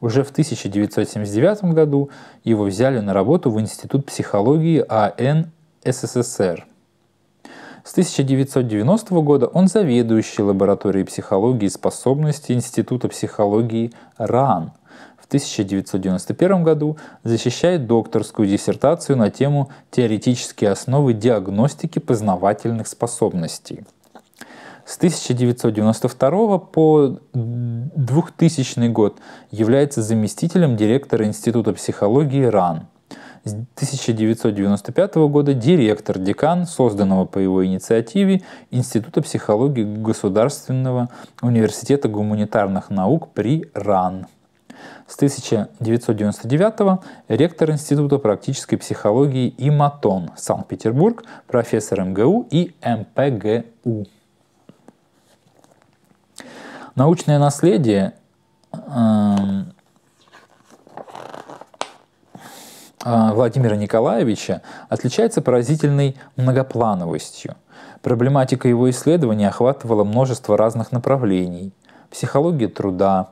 Уже в 1979 году его взяли на работу в Институт психологии АН СССР. С 1990 года он заведующий лабораторией психологии и способностей Института психологии РАН 1991 году защищает докторскую диссертацию на тему «Теоретические основы диагностики познавательных способностей». С 1992 по 2000 год является заместителем директора Института психологии РАН. С 1995 года директор, декан созданного по его инициативе Института психологии Государственного университета гуманитарных наук при РАН. С 1999 ректор Института практической психологии ИМАТОН Санкт-Петербург, профессор МГУ и МПГУ. Научное наследие эм, э, Владимира Николаевича отличается поразительной многоплановостью. Проблематика его исследований охватывала множество разных направлений – психология труда,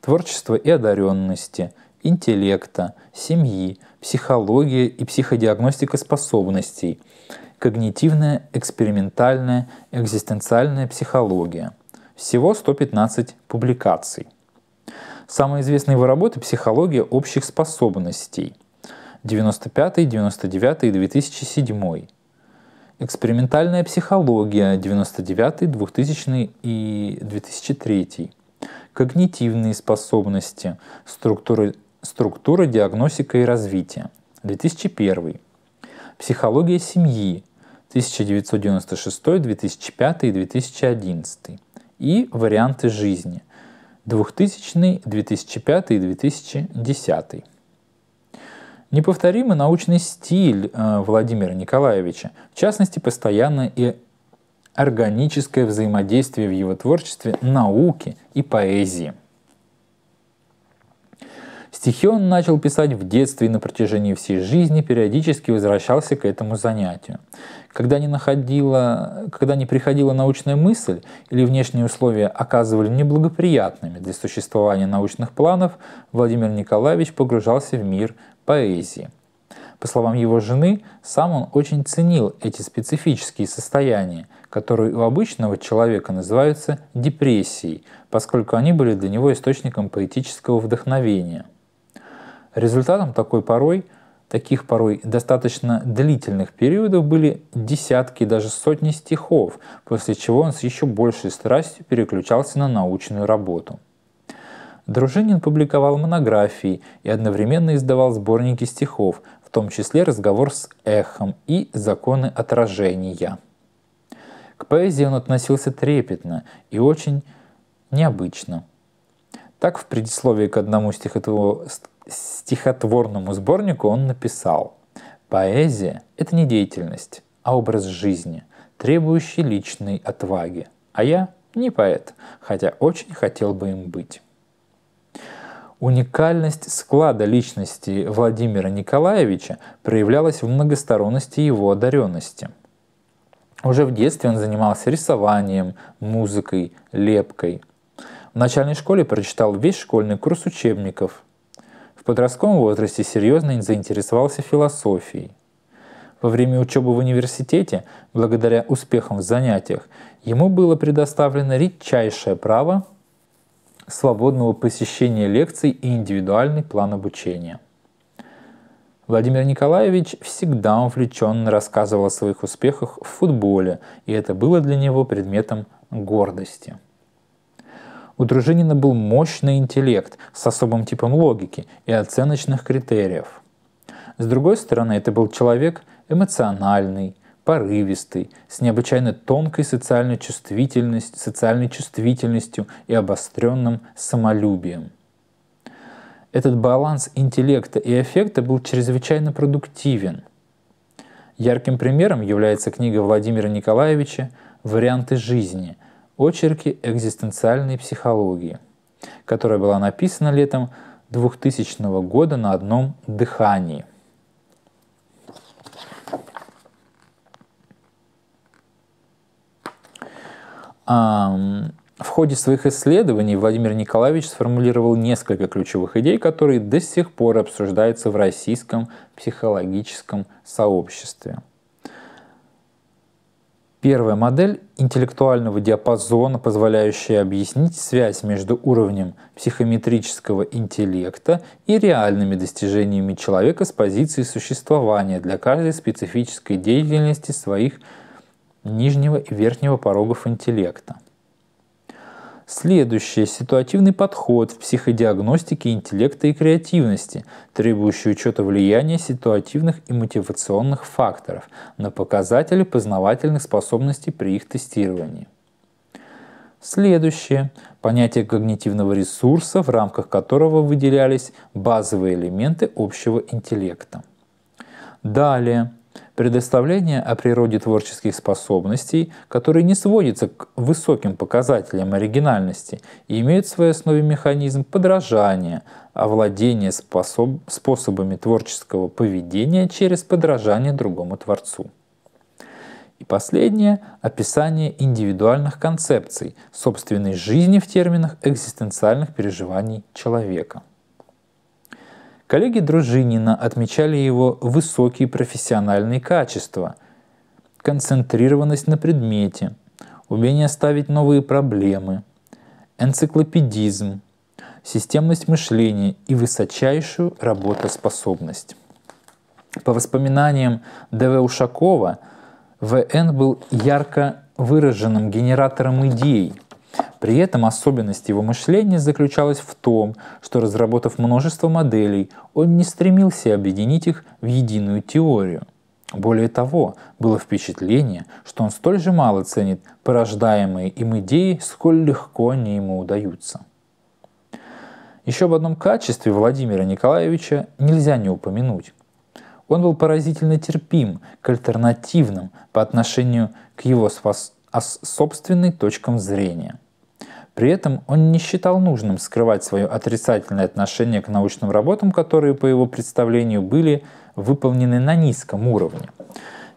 Творчество и одаренности, интеллекта, семьи, психология и психодиагностика способностей, когнитивная, экспериментальная, экзистенциальная психология. Всего 115 публикаций. Самые известные его работы «Психология общих способностей» 95, 99 и 2007. Экспериментальная психология 99, 2000 и 2003 когнитивные способности, структуры, структура, диагностика и развитие, 2001, психология семьи, 1996, 2005 и 2011, и варианты жизни, 2000, 2005 и 2010. Неповторимый научный стиль э, Владимира Николаевича, в частности, постоянная и органическое взаимодействие в его творчестве науки и поэзии. Стихи он начал писать в детстве и на протяжении всей жизни периодически возвращался к этому занятию. Когда не, находила, когда не приходила научная мысль или внешние условия оказывали неблагоприятными для существования научных планов, Владимир Николаевич погружался в мир поэзии. По словам его жены, сам он очень ценил эти специфические состояния – которые у обычного человека называются депрессией, поскольку они были для него источником поэтического вдохновения. Результатом такой порой, таких порой достаточно длительных периодов были десятки, даже сотни стихов, после чего он с еще большей страстью переключался на научную работу. Дружинин публиковал монографии и одновременно издавал сборники стихов, в том числе «Разговор с эхом» и «Законы отражения». К поэзии он относился трепетно и очень необычно. Так в предисловии к одному стихотворному сборнику он написал «Поэзия — это не деятельность, а образ жизни, требующий личной отваги, а я не поэт, хотя очень хотел бы им быть». Уникальность склада личности Владимира Николаевича проявлялась в многосторонности его одаренности – уже в детстве он занимался рисованием, музыкой, лепкой. В начальной школе прочитал весь школьный курс учебников. В подростковом возрасте серьезно заинтересовался философией. Во время учебы в университете, благодаря успехам в занятиях, ему было предоставлено редчайшее право свободного посещения лекций и индивидуальный план обучения – Владимир Николаевич всегда увлеченно рассказывал о своих успехах в футболе, и это было для него предметом гордости. У Дружинина был мощный интеллект с особым типом логики и оценочных критериев. С другой стороны, это был человек эмоциональный, порывистый, с необычайно тонкой социальной, чувствительностью, социальной чувствительностью и обостренным самолюбием – этот баланс интеллекта и эффекта был чрезвычайно продуктивен. Ярким примером является книга Владимира Николаевича «Варианты жизни. Очерки экзистенциальной психологии», которая была написана летом 2000 года на одном дыхании. Um, в ходе своих исследований Владимир Николаевич сформулировал несколько ключевых идей, которые до сих пор обсуждаются в российском психологическом сообществе. Первая модель интеллектуального диапазона, позволяющая объяснить связь между уровнем психометрического интеллекта и реальными достижениями человека с позиции существования для каждой специфической деятельности своих нижнего и верхнего порогов интеллекта – Следующее – ситуативный подход в психодиагностике интеллекта и креативности, требующий учета влияния ситуативных и мотивационных факторов на показатели познавательных способностей при их тестировании. Следующее – понятие когнитивного ресурса, в рамках которого выделялись базовые элементы общего интеллекта. Далее предоставление о природе творческих способностей, которые не сводятся к высоким показателям оригинальности и имеют в своей основе механизм подражания, овладения способ, способами творческого поведения через подражание другому творцу. И последнее – описание индивидуальных концепций собственной жизни в терминах экзистенциальных переживаний человека – Коллеги Дружинина отмечали его высокие профессиональные качества, концентрированность на предмете, умение ставить новые проблемы, энциклопедизм, системность мышления и высочайшую работоспособность. По воспоминаниям Д.В. Ушакова, ВН был ярко выраженным генератором идей – при этом особенность его мышления заключалась в том, что разработав множество моделей, он не стремился объединить их в единую теорию. Более того, было впечатление, что он столь же мало ценит порождаемые им идеи, сколь легко они ему удаются. Еще об одном качестве Владимира Николаевича нельзя не упомянуть. Он был поразительно терпим к альтернативным по отношению к его спос а с собственной точкой зрения. При этом он не считал нужным скрывать свое отрицательное отношение к научным работам, которые, по его представлению, были выполнены на низком уровне.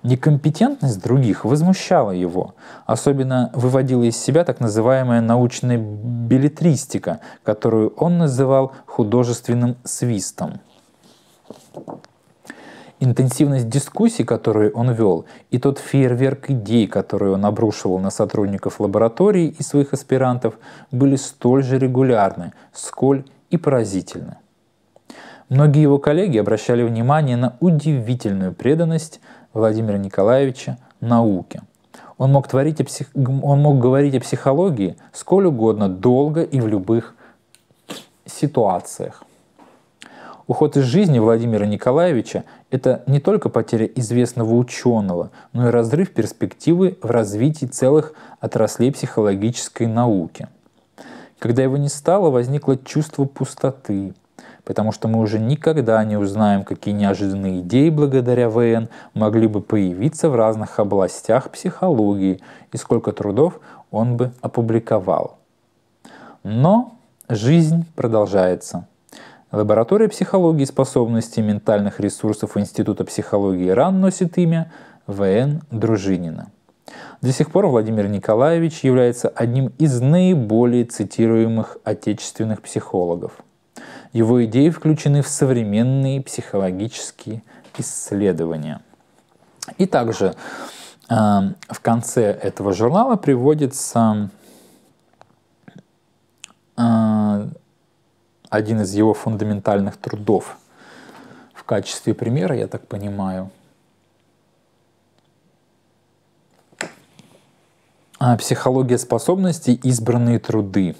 Некомпетентность других возмущала его, особенно выводила из себя так называемая научная билетристика, которую он называл художественным свистом интенсивность дискуссий, которые он вел, и тот фейерверк идей, которые он обрушивал на сотрудников лаборатории и своих аспирантов, были столь же регулярны, сколь и поразительны. Многие его коллеги обращали внимание на удивительную преданность Владимира Николаевича науке. Он мог, творить о псих... он мог говорить о психологии сколь угодно, долго и в любых ситуациях. Уход из жизни Владимира Николаевича – это не только потеря известного ученого, но и разрыв перспективы в развитии целых отраслей психологической науки. Когда его не стало, возникло чувство пустоты, потому что мы уже никогда не узнаем, какие неожиданные идеи благодаря ВН могли бы появиться в разных областях психологии и сколько трудов он бы опубликовал. Но жизнь продолжается – Лаборатория психологии и способностей ментальных ресурсов Института психологии РАН носит имя В.Н. Дружинина. До сих пор Владимир Николаевич является одним из наиболее цитируемых отечественных психологов. Его идеи включены в современные психологические исследования. И также э, в конце этого журнала приводится э, один из его фундаментальных трудов в качестве примера, я так понимаю. А, «Психология способностей. Избранные труды».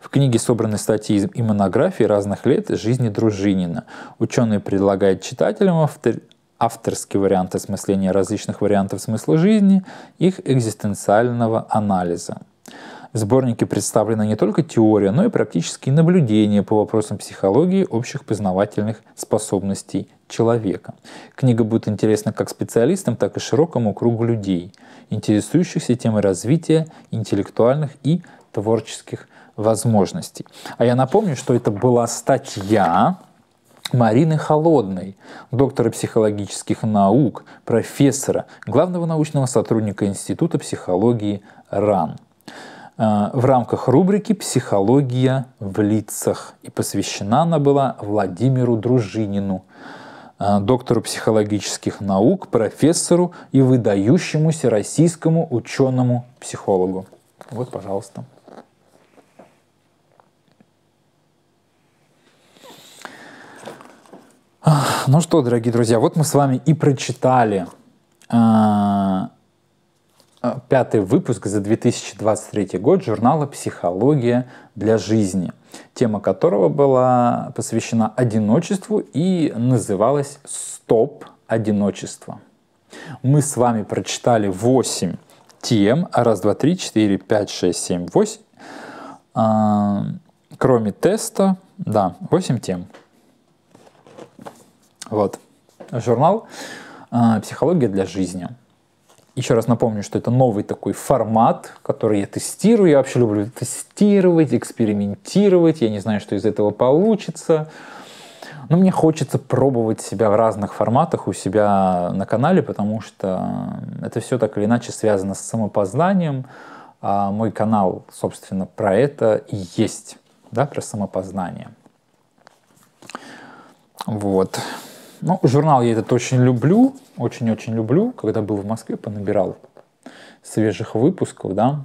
В книге собраны статьи и монографии разных лет жизни Дружинина. Ученый предлагает читателям автор... авторский вариант осмысления различных вариантов смысла жизни, их экзистенциального анализа – в сборнике представлена не только теория, но и практические наблюдения по вопросам психологии общих познавательных способностей человека. Книга будет интересна как специалистам, так и широкому кругу людей, интересующихся темой развития интеллектуальных и творческих возможностей. А я напомню, что это была статья Марины Холодной, доктора психологических наук, профессора, главного научного сотрудника Института психологии РАН. Э, в рамках рубрики «Психология в лицах». И посвящена она была Владимиру Дружинину, э, доктору психологических наук, профессору и выдающемуся российскому ученому-психологу. Вот, пожалуйста. Ну что, дорогие друзья, вот мы с вами и прочитали э, а, пятый выпуск за 2023 год журнала «Психология для жизни», тема которого была посвящена одиночеству и называлась «Стоп одиночество». Мы с вами прочитали 8 тем, раз, два, три, четыре, пять, шесть, семь, восемь, а, кроме теста, да, 8 тем. Вот. Журнал а, «Психология для жизни». Еще раз напомню, что это новый такой формат, который я тестирую. Я вообще люблю тестировать, экспериментировать. Я не знаю, что из этого получится. Но мне хочется пробовать себя в разных форматах у себя на канале, потому что это все так или иначе связано с самопознанием. А мой канал, собственно, про это и есть, да, про самопознание. Вот. Ну, журнал я этот очень люблю, очень-очень люблю. Когда был в Москве, понабирал свежих выпусков, да.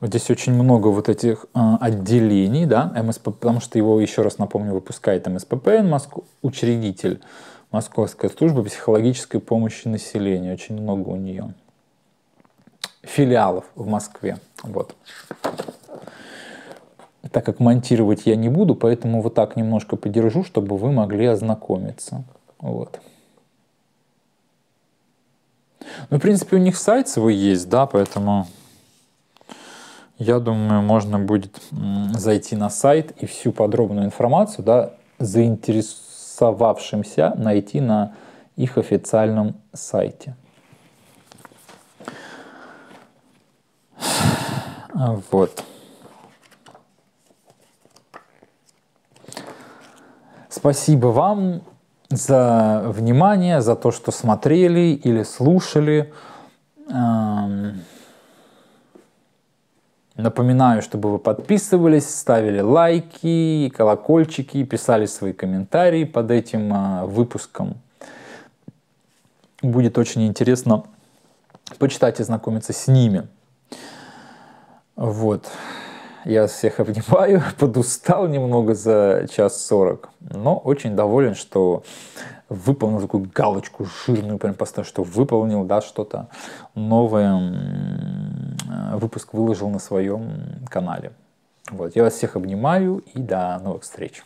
Вот здесь очень много вот этих э, отделений, да, МСП, потому что его, еще раз напомню, выпускает МСППН, моск. учредитель Московская служба психологической помощи населению. Очень много у нее филиалов в Москве. Вот так как монтировать я не буду, поэтому вот так немножко подержу, чтобы вы могли ознакомиться. Вот. Ну, в принципе, у них сайт свой есть, да, поэтому я думаю, можно будет зайти на сайт и всю подробную информацию, да, заинтересовавшимся найти на их официальном сайте. Вот. Спасибо вам за внимание, за то, что смотрели или слушали. Эм, напоминаю, чтобы вы подписывались, ставили лайки, колокольчики, писали свои комментарии под этим э, выпуском. Будет очень интересно почитать и знакомиться с ними. Вот. Я всех обнимаю, подустал немного за час сорок, но очень доволен, что выполнил такую галочку жирную, прям поставил, что выполнил, да, что-то новое. Э, выпуск выложил на своем канале. Вот, я вас всех обнимаю и до новых встреч.